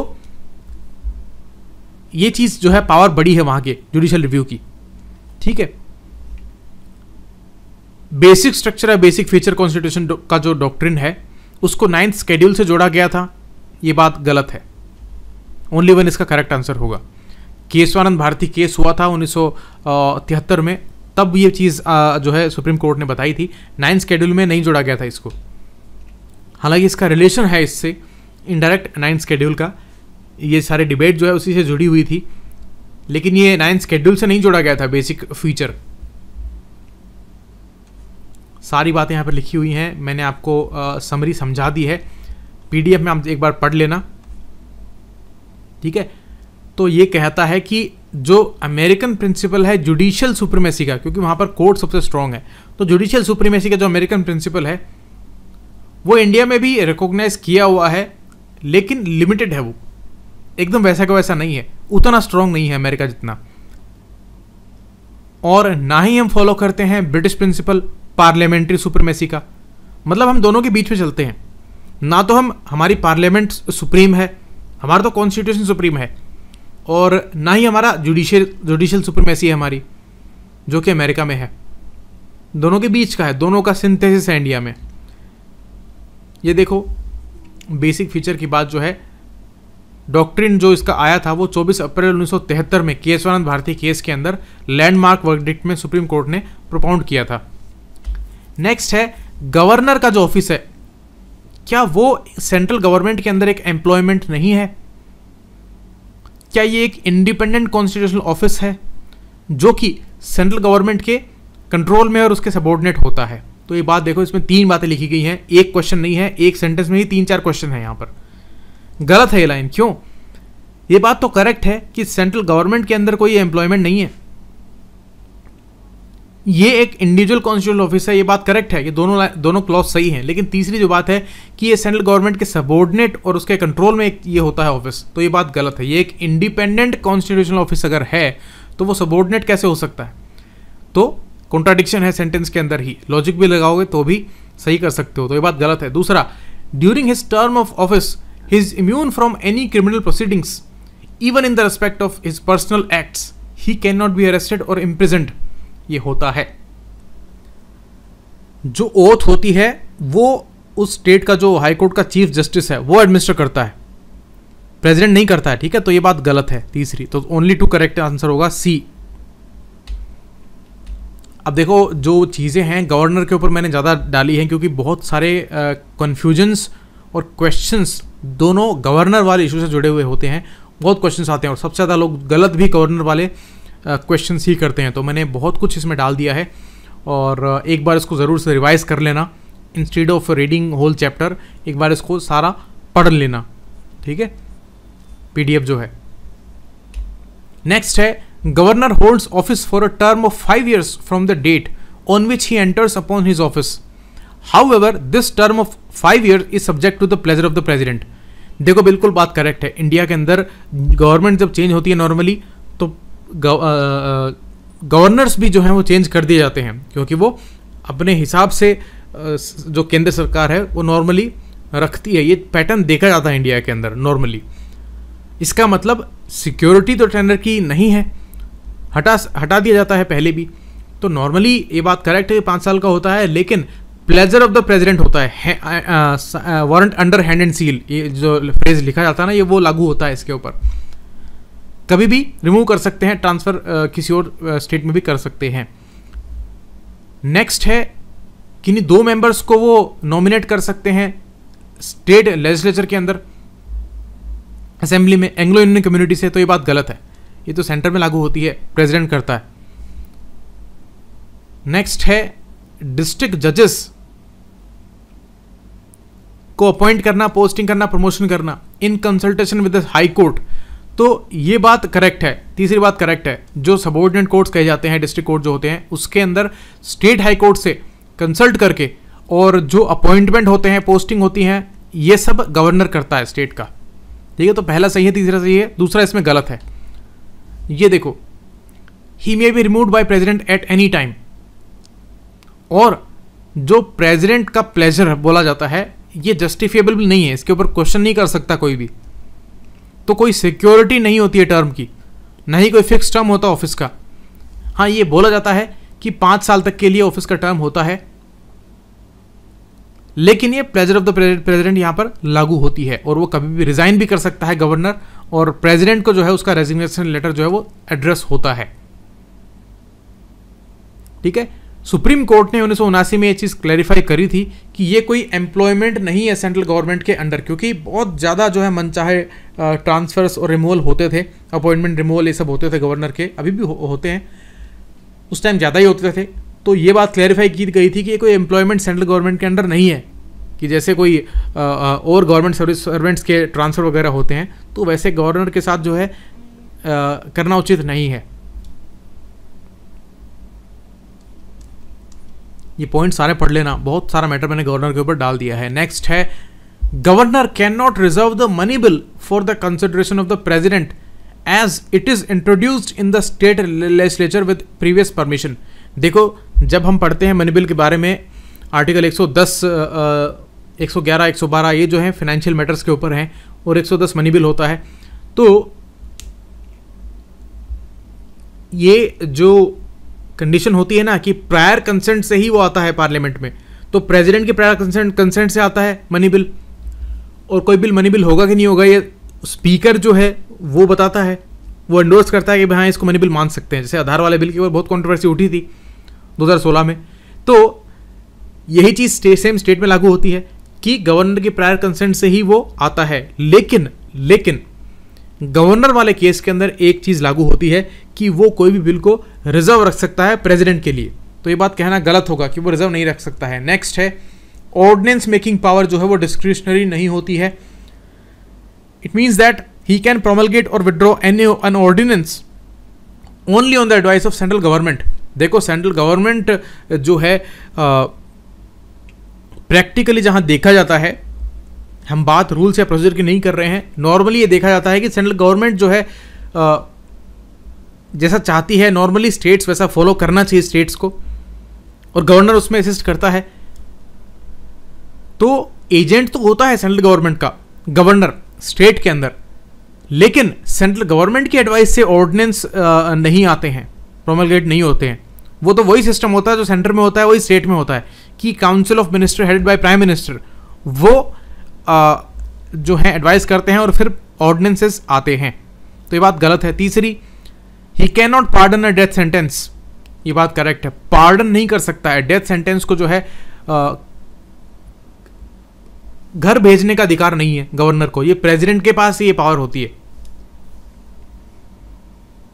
ये चीज़ जो है पावर बड़ी है वहां के जुडिशियल रिव्यू की ठीक है बेसिक स्ट्रक्चर है बेसिक फीचर कॉन्स्टिट्यूशन का जो डॉक्ट्रिन है उसको नाइन्थ स्केड्यूल से जोड़ा गया था ये बात गलत है ओनली वन इसका करेक्ट आंसर होगा केसवानंद भारती केस हुआ था उन्नीस में तब ये चीज़ जो है सुप्रीम कोर्ट ने बताई थी नाइन स्केड्यूल में नहीं जोड़ा गया था इसको हालांकि इसका रिलेशन है इससे इनडायरेक्ट नाइन स्केड्यूल का ये सारे डिबेट जो है उसी से जुड़ी हुई थी लेकिन ये नाइन स्केड्यूल से नहीं जोड़ा गया था बेसिक फीचर सारी बातें यहाँ पर लिखी हुई हैं मैंने आपको समरी समझा दी है पीडीएफ में आप एक बार पढ़ लेना ठीक है तो ये कहता है कि जो अमेरिकन प्रिंसिपल है जुडिशियल सुप्रीमेसी का क्योंकि वहाँ पर कोर्ट सबसे स्ट्रांग है तो जुडिशियल सुप्रीमेसी का जो अमेरिकन प्रिंसिपल है वो इंडिया में भी रिकॉग्नाइज किया हुआ है लेकिन लिमिटेड है वो एकदम वैसा का वैसा नहीं है उतना स्ट्रांग नहीं है अमेरिका जितना और ना ही हम फॉलो करते हैं ब्रिटिश प्रिंसिपल पार्लियामेंट्री सुप्रीमेसी का मतलब हम दोनों के बीच में चलते हैं ना तो हम हमारी पार्लियामेंट सुप्रीम है हमारा तो कॉन्स्टिट्यूशन सुप्रीम है और ना ही हमारा जुडिशियल जुडिशियल सुप्रीमेसी है हमारी जो कि अमेरिका में है दोनों के बीच का है दोनों का सिंथेसिस है इंडिया में ये देखो बेसिक फीचर की बात जो है डॉक्ट्रिन जो इसका आया था वो 24 अप्रैल 1973 में केशवानंद भारती केस के अंदर लैंडमार्क वर्डिक्ट में सुप्रीम कोर्ट ने प्रोपाउंड किया था नेक्स्ट है गवर्नर का जो ऑफिस है क्या वो सेंट्रल गवर्नमेंट के अंदर एक एम्प्लॉयमेंट नहीं है क्या ये एक इंडिपेंडेंट कॉन्स्टिट्यूशनल ऑफिस है जो कि सेंट्रल गवर्नमेंट के कंट्रोल में और उसके सबॉर्डिनेट होता है तो ये बात देखो इसमें तीन बातें लिखी गई हैं एक क्वेश्चन नहीं है एक सेंटेंस में ही तीन चार क्वेश्चन है यहाँ पर गलत है ये लाइन क्यों ये बात तो करेक्ट है कि सेंट्रल गवर्नमेंट के अंदर कोई एम्प्लॉयमेंट नहीं है ये एक इंडिविजुअल कॉन्स्टिट्यूशन ऑफिस है ये बात करेक्ट है ये दोनों दोनों क्लॉज सही हैं लेकिन तीसरी जो बात है कि ये सेंट्रल गवर्नमेंट के सबॉर्डिनेट और उसके कंट्रोल में एक ये होता है ऑफिस तो ये बात गलत है ये एक इंडिपेंडेंट कॉन्स्टिट्यूशनल ऑफिस अगर है तो वो सबॉर्डिनेट कैसे हो सकता है तो कॉन्ट्राडिक्शन है सेंटेंस के अंदर ही लॉजिक भी लगाओगे तो भी सही कर सकते हो तो ये बात गलत है दूसरा during his term of office he is immune from any criminal proceedings even in the respect of his personal acts he cannot be arrested और इम्प्रिजेंट ये होता है जो ओथ होती है वो उस स्टेट का जो हाईकोर्ट का चीफ जस्टिस है वो एडमिनिस्टर करता है प्रेसिडेंट नहीं करता है ठीक है तो ये बात गलत है तीसरी तो ओनली टू करेक्ट आंसर होगा सी अब देखो जो चीज़ें हैं गवर्नर के ऊपर मैंने ज़्यादा डाली हैं क्योंकि बहुत सारे कन्फ्यूजन्स uh, और क्वेश्चंस दोनों गवर्नर वाले इशू से जुड़े हुए होते हैं बहुत क्वेश्चंस आते हैं और सबसे ज़्यादा लोग गलत भी गवर्नर वाले क्वेश्चन ही करते हैं तो मैंने बहुत कुछ इसमें डाल दिया है और एक बार इसको ज़रूर से रिवाइज कर लेना instead of reading whole chapter एक बार इसको सारा पढ़ लेना ठीक है पीडीएफ जो है नेक्स्ट है governor holds office for a term of five years from the date on which he enters upon his office however this term of five year is subject to the pleasure of the president देखो बिल्कुल बात correct है India के अंदर government जब change होती है normally governors भी जो हैं वो चेंज कर दिए जाते हैं क्योंकि वो अपने हिसाब से जो केंद्र सरकार है वो नॉर्मली रखती है ये पैटर्न देखा जाता है इंडिया के अंदर नॉर्मली इसका मतलब सिक्योरिटी तो टेंडर की नहीं है हटा हटा दिया जाता है पहले भी तो नॉर्मली ये बात करेक्ट है पाँच साल का होता है लेकिन प्लेजर ऑफ द प्रेजिडेंट होता है warrant under hand and seal ये जो फ्रेज लिखा जाता है ना ये वो लागू होता है इसके ऊपर कभी भी रिमूव कर सकते हैं ट्रांसफ़र किसी और स्टेट में भी कर सकते हैं नेक्स्ट है नहीं दो मेंबर्स को वो नॉमिनेट कर सकते हैं स्टेट लेजिस्लेचर के अंदर असेंबली में एंग्लो इंडियन कम्युनिटी से तो ये बात गलत है ये तो सेंटर में लागू होती है प्रेसिडेंट करता है नेक्स्ट है डिस्ट्रिक्ट जजेस को अपॉइंट करना पोस्टिंग करना प्रमोशन करना in consultation with high court तो ये बात करेक्ट है तीसरी बात करेक्ट है जो सबोर्डिनेट कोर्ट्स कहे जाते हैं डिस्ट्रिक्ट कोर्ट जो होते हैं उसके अंदर स्टेट हाई कोर्ट से कंसल्ट करके और जो अपॉइंटमेंट होते हैं पोस्टिंग होती हैं ये सब गवर्नर करता है स्टेट का ठीक है तो पहला सही है तीसरा सही है दूसरा इसमें गलत है ये देखो he may be remove by president at any time और जो प्रेजिडेंट का प्लेजर बोला जाता है ये जस्टिफिएबल भी नहीं है इसके ऊपर क्वेश्चन नहीं कर सकता कोई भी तो कोई सिक्योरिटी नहीं होती है टर्म की नहीं कोई फिक्स टर्म होता ऑफिस का हाँ ये बोला जाता है कि पांच साल तक के लिए ऑफिस का टर्म होता है लेकिन ये प्रेजर ऑफ द प्रेजिडेंट यहां पर लागू होती है और वो कभी भी रिजाइन भी कर सकता है गवर्नर और प्रेजिडेंट को जो है उसका रेजिग्नेशन लेटर जो है वो एड्रेस होता है ठीक है सुप्रीम कोर्ट ने उन्नीस में ये चीज़ क्लैरिफाई करी थी कि ये कोई एम्प्लॉयमेंट नहीं है सेंट्रल गवर्नमेंट के अंडर क्योंकि बहुत ज़्यादा जो है मनचाहे ट्रांसफर्स और रिमूवल होते थे अपॉइंटमेंट रिमूवल ये सब होते थे गवर्नर के अभी भी हो, होते हैं उस टाइम ज़्यादा ही होते थे तो ये बात क्लैरिफाई की गई थी कि ये कोई एम्प्लॉयमेंट सेंट्रल गवर्नमेंट के अंडर नहीं है कि जैसे कोई आ, आ, और गवर्नमेंट सर्विस सर्वेंट्स के ट्रांसफ़र वगैरह होते हैं तो वैसे गवर्नर के साथ जो है आ, करना उचित नहीं है ये पॉइंट सारे पढ़ लेना बहुत सारा मैटर मैंने गवर्नर के ऊपर डाल दिया है नेक्स्ट है governor cannot reserve the money bill for the consideration of the president as it is introduced in the state legislature with previous permission देखो जब हम पढ़ते हैं मनी बिल के बारे में आर्टिकल 110 111 112 ये जो है फाइनेंशियल मैटर्स के ऊपर हैं और 110 मनी बिल होता है तो ये जो कंडीशन होती है ना कि प्रायर कंसेंट से ही वो आता है पार्लियामेंट में तो प्रेसिडेंट के प्रायर कंसेंट कंसेंट से आता है मनी बिल और कोई बिल मनी बिल होगा कि नहीं होगा ये स्पीकर जो है वो बताता है वो एंडोर्स करता है कि हाँ इसको मनी बिल मान सकते हैं जैसे आधार वाले बिल की ऊपर बहुत कॉन्ट्रोवर्सी उठी थी 2016 में तो यही चीज़ स्टे, सेम स्टेट में लागू होती है कि गवर्नर के प्रायर कंसेंट से ही वो आता है लेकिन लेकिन गवर्नर वाले केस के अंदर एक चीज़ लागू होती है कि वो कोई भी बिल को रिजर्व रख सकता है प्रेसिडेंट के लिए तो ये बात कहना गलत होगा कि वो रिजर्व नहीं रख सकता है नेक्स्ट है ऑर्डिनेंस मेकिंग पावर जो है वो डिस्क्रिशनरी नहीं होती है it means that he can promulgate और withdraw an an ordinance only on the advice of central government देखो सेंट्रल गवर्नमेंट जो है प्रैक्टिकली जहां देखा जाता है हम बात रूल्स या प्रोसीजर की नहीं कर रहे हैं नॉर्मली ये देखा जाता है कि सेंट्रल गवर्नमेंट जो है जैसा चाहती है नॉर्मली स्टेट्स वैसा फॉलो करना चाहिए स्टेट्स को और गवर्नर उसमें असिस्ट करता है तो एजेंट तो होता है सेंट्रल गवर्नमेंट का गवर्नर स्टेट के अंदर लेकिन सेंट्रल गवर्नमेंट की एडवाइस से ऑर्डिनेंस नहीं आते हैं प्रोमलगेट नहीं होते हैं वो तो वही सिस्टम होता है जो सेंटर में होता है वही स्टेट में होता है कि council of minister headed by prime minister वो आ, जो है एडवाइस करते हैं और फिर ऑर्डिनेंसेस आते हैं तो ये बात गलत है तीसरी he cannot pardon a death sentence ये बात करेक्ट है पार्डन नहीं कर सकता है डेथ सेंटेंस को जो है आ, घर भेजने का अधिकार नहीं है गवर्नर को ये प्रेसिडेंट के पास ये पावर होती है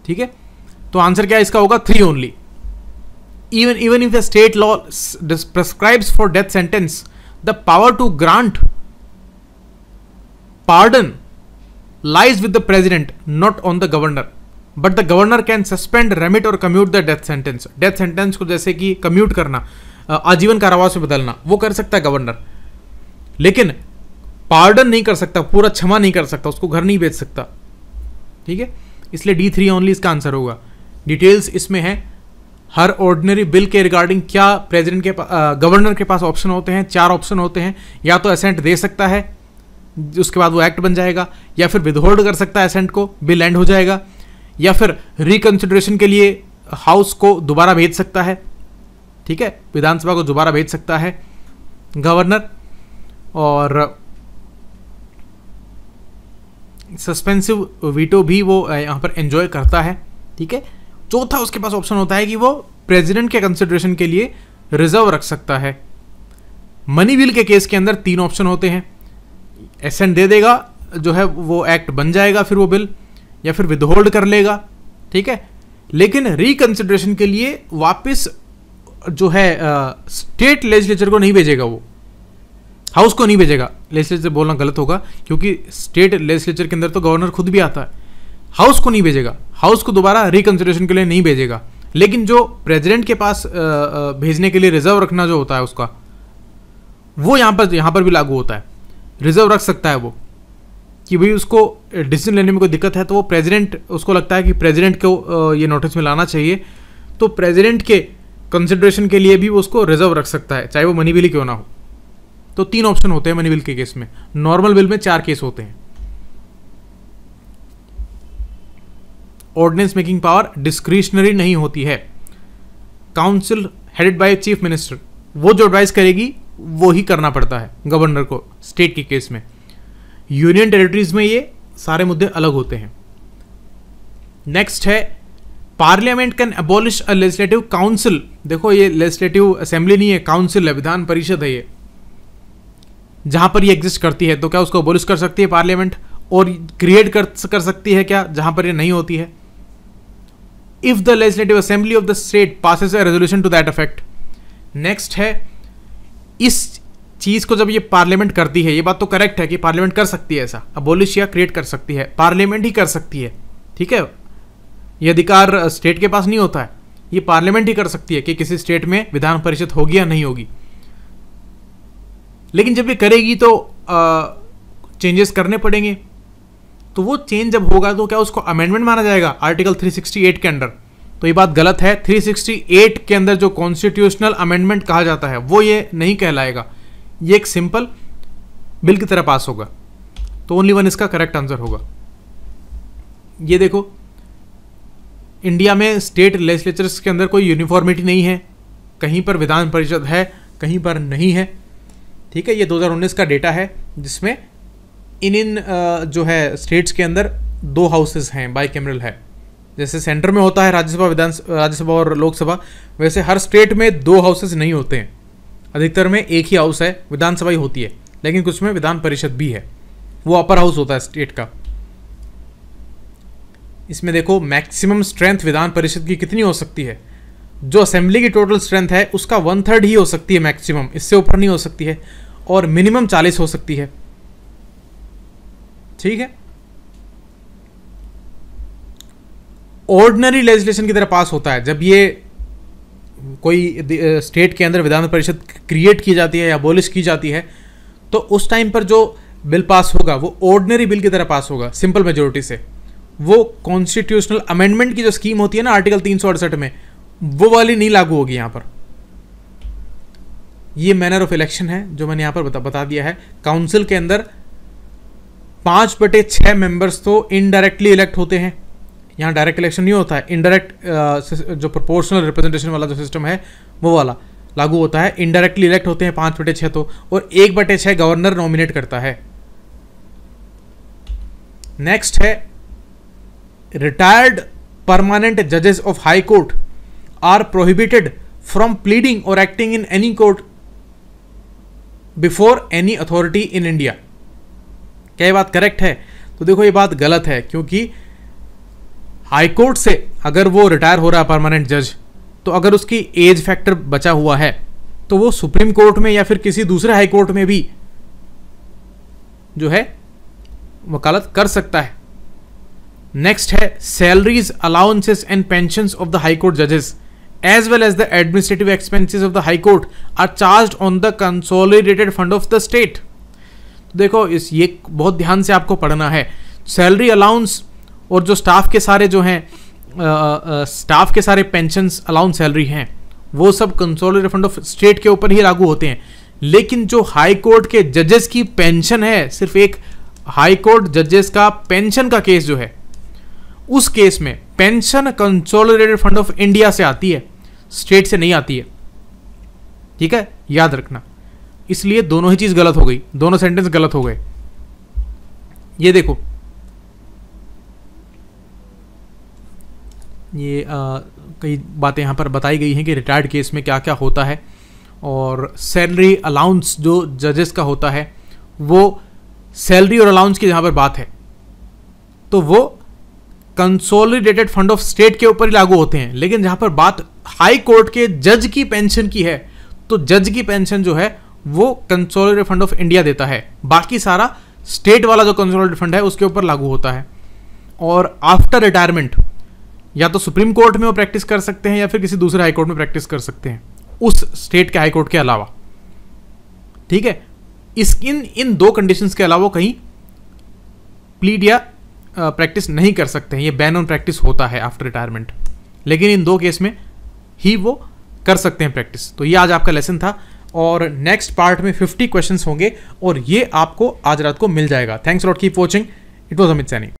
ठीक है तो आंसर क्या इसका होगा three only even even if the state law prescribes for death sentence the power to grant pardon lies with the president, not on the governor. But the governor can suspend remit और commute the death sentence death sentence को जैसे कि commute करना आजीवन कारावास में बदलना वो कर सकता है गवर्नर लेकिन पार्डन नहीं कर सकता पूरा क्षमा नहीं कर सकता उसको घर नहीं बेच सकता ठीक है इसलिए डी थ्री ओनली इसका आंसर होगा डिटेल्स इसमें है हर ऑर्डिनरी बिल के रिगार्डिंग क्या प्रेसिडेंट के गवर्नर के पास ऑप्शन होते हैं चार ऑप्शन होते हैं या तो असेंट दे सकता है उसके बाद वो एक्ट बन जाएगा या फिर विदहोल्ड कर सकता है असेंट को बिल एंड हो जाएगा या फिर रिकन्सिडरेशन के लिए हाउस को दोबारा भेज सकता है ठीक है विधानसभा को दोबारा भेज सकता है गवर्नर और सस्पेंसिव वीटो भी वो यहाँ पर एंजॉय करता है ठीक है चौथा उसके पास ऑप्शन होता है कि वो प्रेसिडेंट के कंसिडरेशन के लिए रिजर्व रख सकता है मनी बिल के केस के अंदर तीन ऑप्शन होते हैं एसेंट दे देगा जो है वो एक्ट बन जाएगा फिर वो बिल या फिर विदहोल्ड कर लेगा ठीक है लेकिन रिकन्सिड्रेशन के लिए वापस जो है स्टेट लेजिस्लेचर को नहीं भेजेगा वो हाउस को नहीं भेजेगा लेजिस्लेचर बोलना गलत होगा क्योंकि स्टेट लेजिस्लेचर के अंदर तो गवर्नर खुद भी आता है हाउस को नहीं भेजेगा हाउस को दोबारा रिकन्सिड्रेशन के लिए नहीं भेजेगा लेकिन जो प्रेसिडेंट के पास भेजने के लिए रिजर्व रखना जो होता है उसका वो यहाँ पर यहाँ पर भी लागू होता है रिजर्व रख सकता है वो कि भाई उसको डिसीजन लेने में कोई दिक्कत है तो वो प्रेजिडेंट उसको लगता है कि प्रेजिडेंट को ये नोटिस में लाना चाहिए तो प्रेजिडेंट के कंसिड्रेशन के लिए भी वो उसको रिजर्व रख सकता है चाहे वो मनी बिल क्यों ना हो तो तीन ऑप्शन होते हैं मनी बिल के केस में नॉर्मल बिल में चार केस होते हैं ऑर्डिनेंस मेकिंग पावर डिस्क्रिशनरी नहीं होती है council headed by chief minister वो जो एडवाइस करेगी वो ही करना पड़ता है गवर्नर को स्टेट के केस में यूनियन टेरिटरीज में ये सारे मुद्दे अलग होते हैं नेक्स्ट है parliament can abolish a legislative council देखो ये लेजिस्लेटिव असेंबली नहीं है काउंसिल है विधान परिषद है ये जहां पर ये एग्जिस्ट करती है तो क्या उसको अबोलिश कर सकती है पार्लियामेंट और क्रिएट कर कर सकती है क्या जहां पर ये नहीं होती है if the legislative assembly of the state passes resolution to that effect next है इस चीज़ को जब ये पार्लियामेंट करती है ये बात तो करेक्ट है कि पार्लियामेंट कर सकती है ऐसा अबोलिशिया क्रिएट कर सकती है पार्लियामेंट ही कर सकती है ठीक है ये अधिकार स्टेट के पास नहीं होता है ये पार्लियामेंट ही कर सकती है कि किसी स्टेट में विधान परिषद होगी या नहीं होगी लेकिन जब ये करेगी तो चेंजेस करने पड़ेंगे तो वो चेंज जब होगा तो क्या उसको अमेंडमेंट माना जाएगा आर्टिकल 368 के अंडर तो ये बात गलत है 368 के अंदर जो कॉन्स्टिट्यूशनल अमेंडमेंट कहा जाता है वो ये नहीं कहलाएगा ये एक सिंपल बिल की तरह पास होगा तो ओनली वन इसका करेक्ट आंसर होगा ये देखो इंडिया में स्टेट लेजिस्लेचर्स के अंदर कोई यूनिफॉर्मिटी नहीं है कहीं पर विधान परिषद है कहीं पर नहीं है ठीक है ये 2019 का डेटा है जिसमें इन इन जो है स्टेट्स के अंदर दो हाउसेस हैं बाई कैमरल है जैसे सेंटर में होता है राज्यसभा विधान राज्यसभा और लोकसभा वैसे हर स्टेट में दो हाउसेज नहीं होते हैं अधिकतर में एक ही हाउस है विधानसभा ही होती है लेकिन कुछ में विधान परिषद भी है वो अपर हाउस होता है स्टेट का इसमें देखो मैक्सिमम स्ट्रेंथ विधान परिषद की कितनी हो सकती है जो असेंबली की टोटल स्ट्रेंथ है उसका वन थर्ड ही हो सकती है मैक्सिमम इससे ऊपर नहीं हो सकती है और मिनिमम चालीस हो सकती है ठीक है ऑर्डनरी लेजिस्लेशन की तरह पास होता है जब ये कोई स्टेट के अंदर विधान परिषद क्रिएट की जाती है या बोलिश की जाती है तो उस टाइम पर जो बिल पास होगा वो ऑर्डनरी बिल की तरह पास होगा सिंपल मेजोरिटी से वो कॉन्स्टिट्यूशनल अमेंडमेंट की जो स्कीम होती है ना आर्टिकल तीन में वो वाली नहीं लागू होगी यहाँ पर ये मैनर ऑफ इलेक्शन है जो मैंने यहाँ पर बता बता दिया है काउंसिल के अंदर पाँच बटे छः मेंबर्स तो इनडायरेक्टली इलेक्ट होते हैं यहाँ डायरेक्ट इलेक्शन नहीं होता है इनडायरेक्ट जो प्रोपोर्शनल रिप्रेजेंटेशन वाला जो सिस्टम है वो वाला लागू होता है इनडायरेक्टली इलेक्ट होते हैं पाँच बटे छः तो और एक बटे छः गवर्नर नॉमिनेट करता है नेक्स्ट है रिटायर्ड परमानेंट जजेस of high court are prohibited from pleading और acting in any court before any authority in India क्या ये बात करेक्ट है तो देखो ये बात गलत है क्योंकि हाईकोर्ट से अगर वो रिटायर हो रहा है परमानेंट जज तो अगर उसकी एज फैक्टर बचा हुआ है तो वो सुप्रीम कोर्ट में या फिर किसी दूसरे हाई कोर्ट में भी जो है वकालत कर सकता है नेक्स्ट है salaries allowances and pension of the high court जजेस as well as the administrative expenses of the high court are charge on the consolidated fund of the state देखो इस ये बहुत ध्यान से आपको पढ़ना है सैलरी अलाउंस और जो स्टाफ के सारे जो हैं स्टाफ के सारे पेंशन अलाउंस सैलरी हैं वो सब कंसोलिडेट फंड ऑफ स्टेट के ऊपर ही लागू होते हैं लेकिन जो हाई कोर्ट के जजेस की पेंशन है सिर्फ एक हाई कोर्ट जजेस का पेंशन का केस जो है उस केस में pension consolidated fund of India से आती है स्टेट से नहीं आती है ठीक है याद रखना इसलिए दोनों ही चीज़ गलत हो गई दोनों सेंटेंस गलत हो गए ये देखो ये कई बातें यहाँ पर बताई गई हैं कि रिटायर्ड केस में क्या क्या होता है और सैलरी अलाउंस जो जजेस का होता है वो सैलरी और अलाउंस की जहाँ पर बात है तो वो कंसोलिडेटेड फंड ऑफ स्टेट के ऊपर ही लागू होते हैं लेकिन जहाँ पर बात हाई कोर्ट के जज की पेंशन की है तो जज की पेंशन जो है वो कंसोलिडेटेड फंड ऑफ इंडिया देता है बाकी सारा स्टेट वाला जो कंसोलिडेटेड फंड है उसके ऊपर लागू होता है और आफ्टर रिटायरमेंट या तो सुप्रीम कोर्ट में वो प्रैक्टिस कर सकते हैं या फिर किसी दूसरे हाई कोर्ट में प्रैक्टिस कर सकते हैं उस स्टेट के हाई कोर्ट के अलावा ठीक है इस इन इन दो कंडीशंस के अलावा कहीं प्लीड या प्रैक्टिस नहीं कर सकते हैं ये बैन ऑन प्रैक्टिस होता है आफ्टर रिटायरमेंट लेकिन इन दो केस में ही वो कर सकते हैं प्रैक्टिस तो ये आज आपका लेसन था और नेक्स्ट पार्ट में 50 क्वेश्चंस होंगे और ये आपको आज रात को मिल जाएगा thanks lot keep watching it was Amit Saini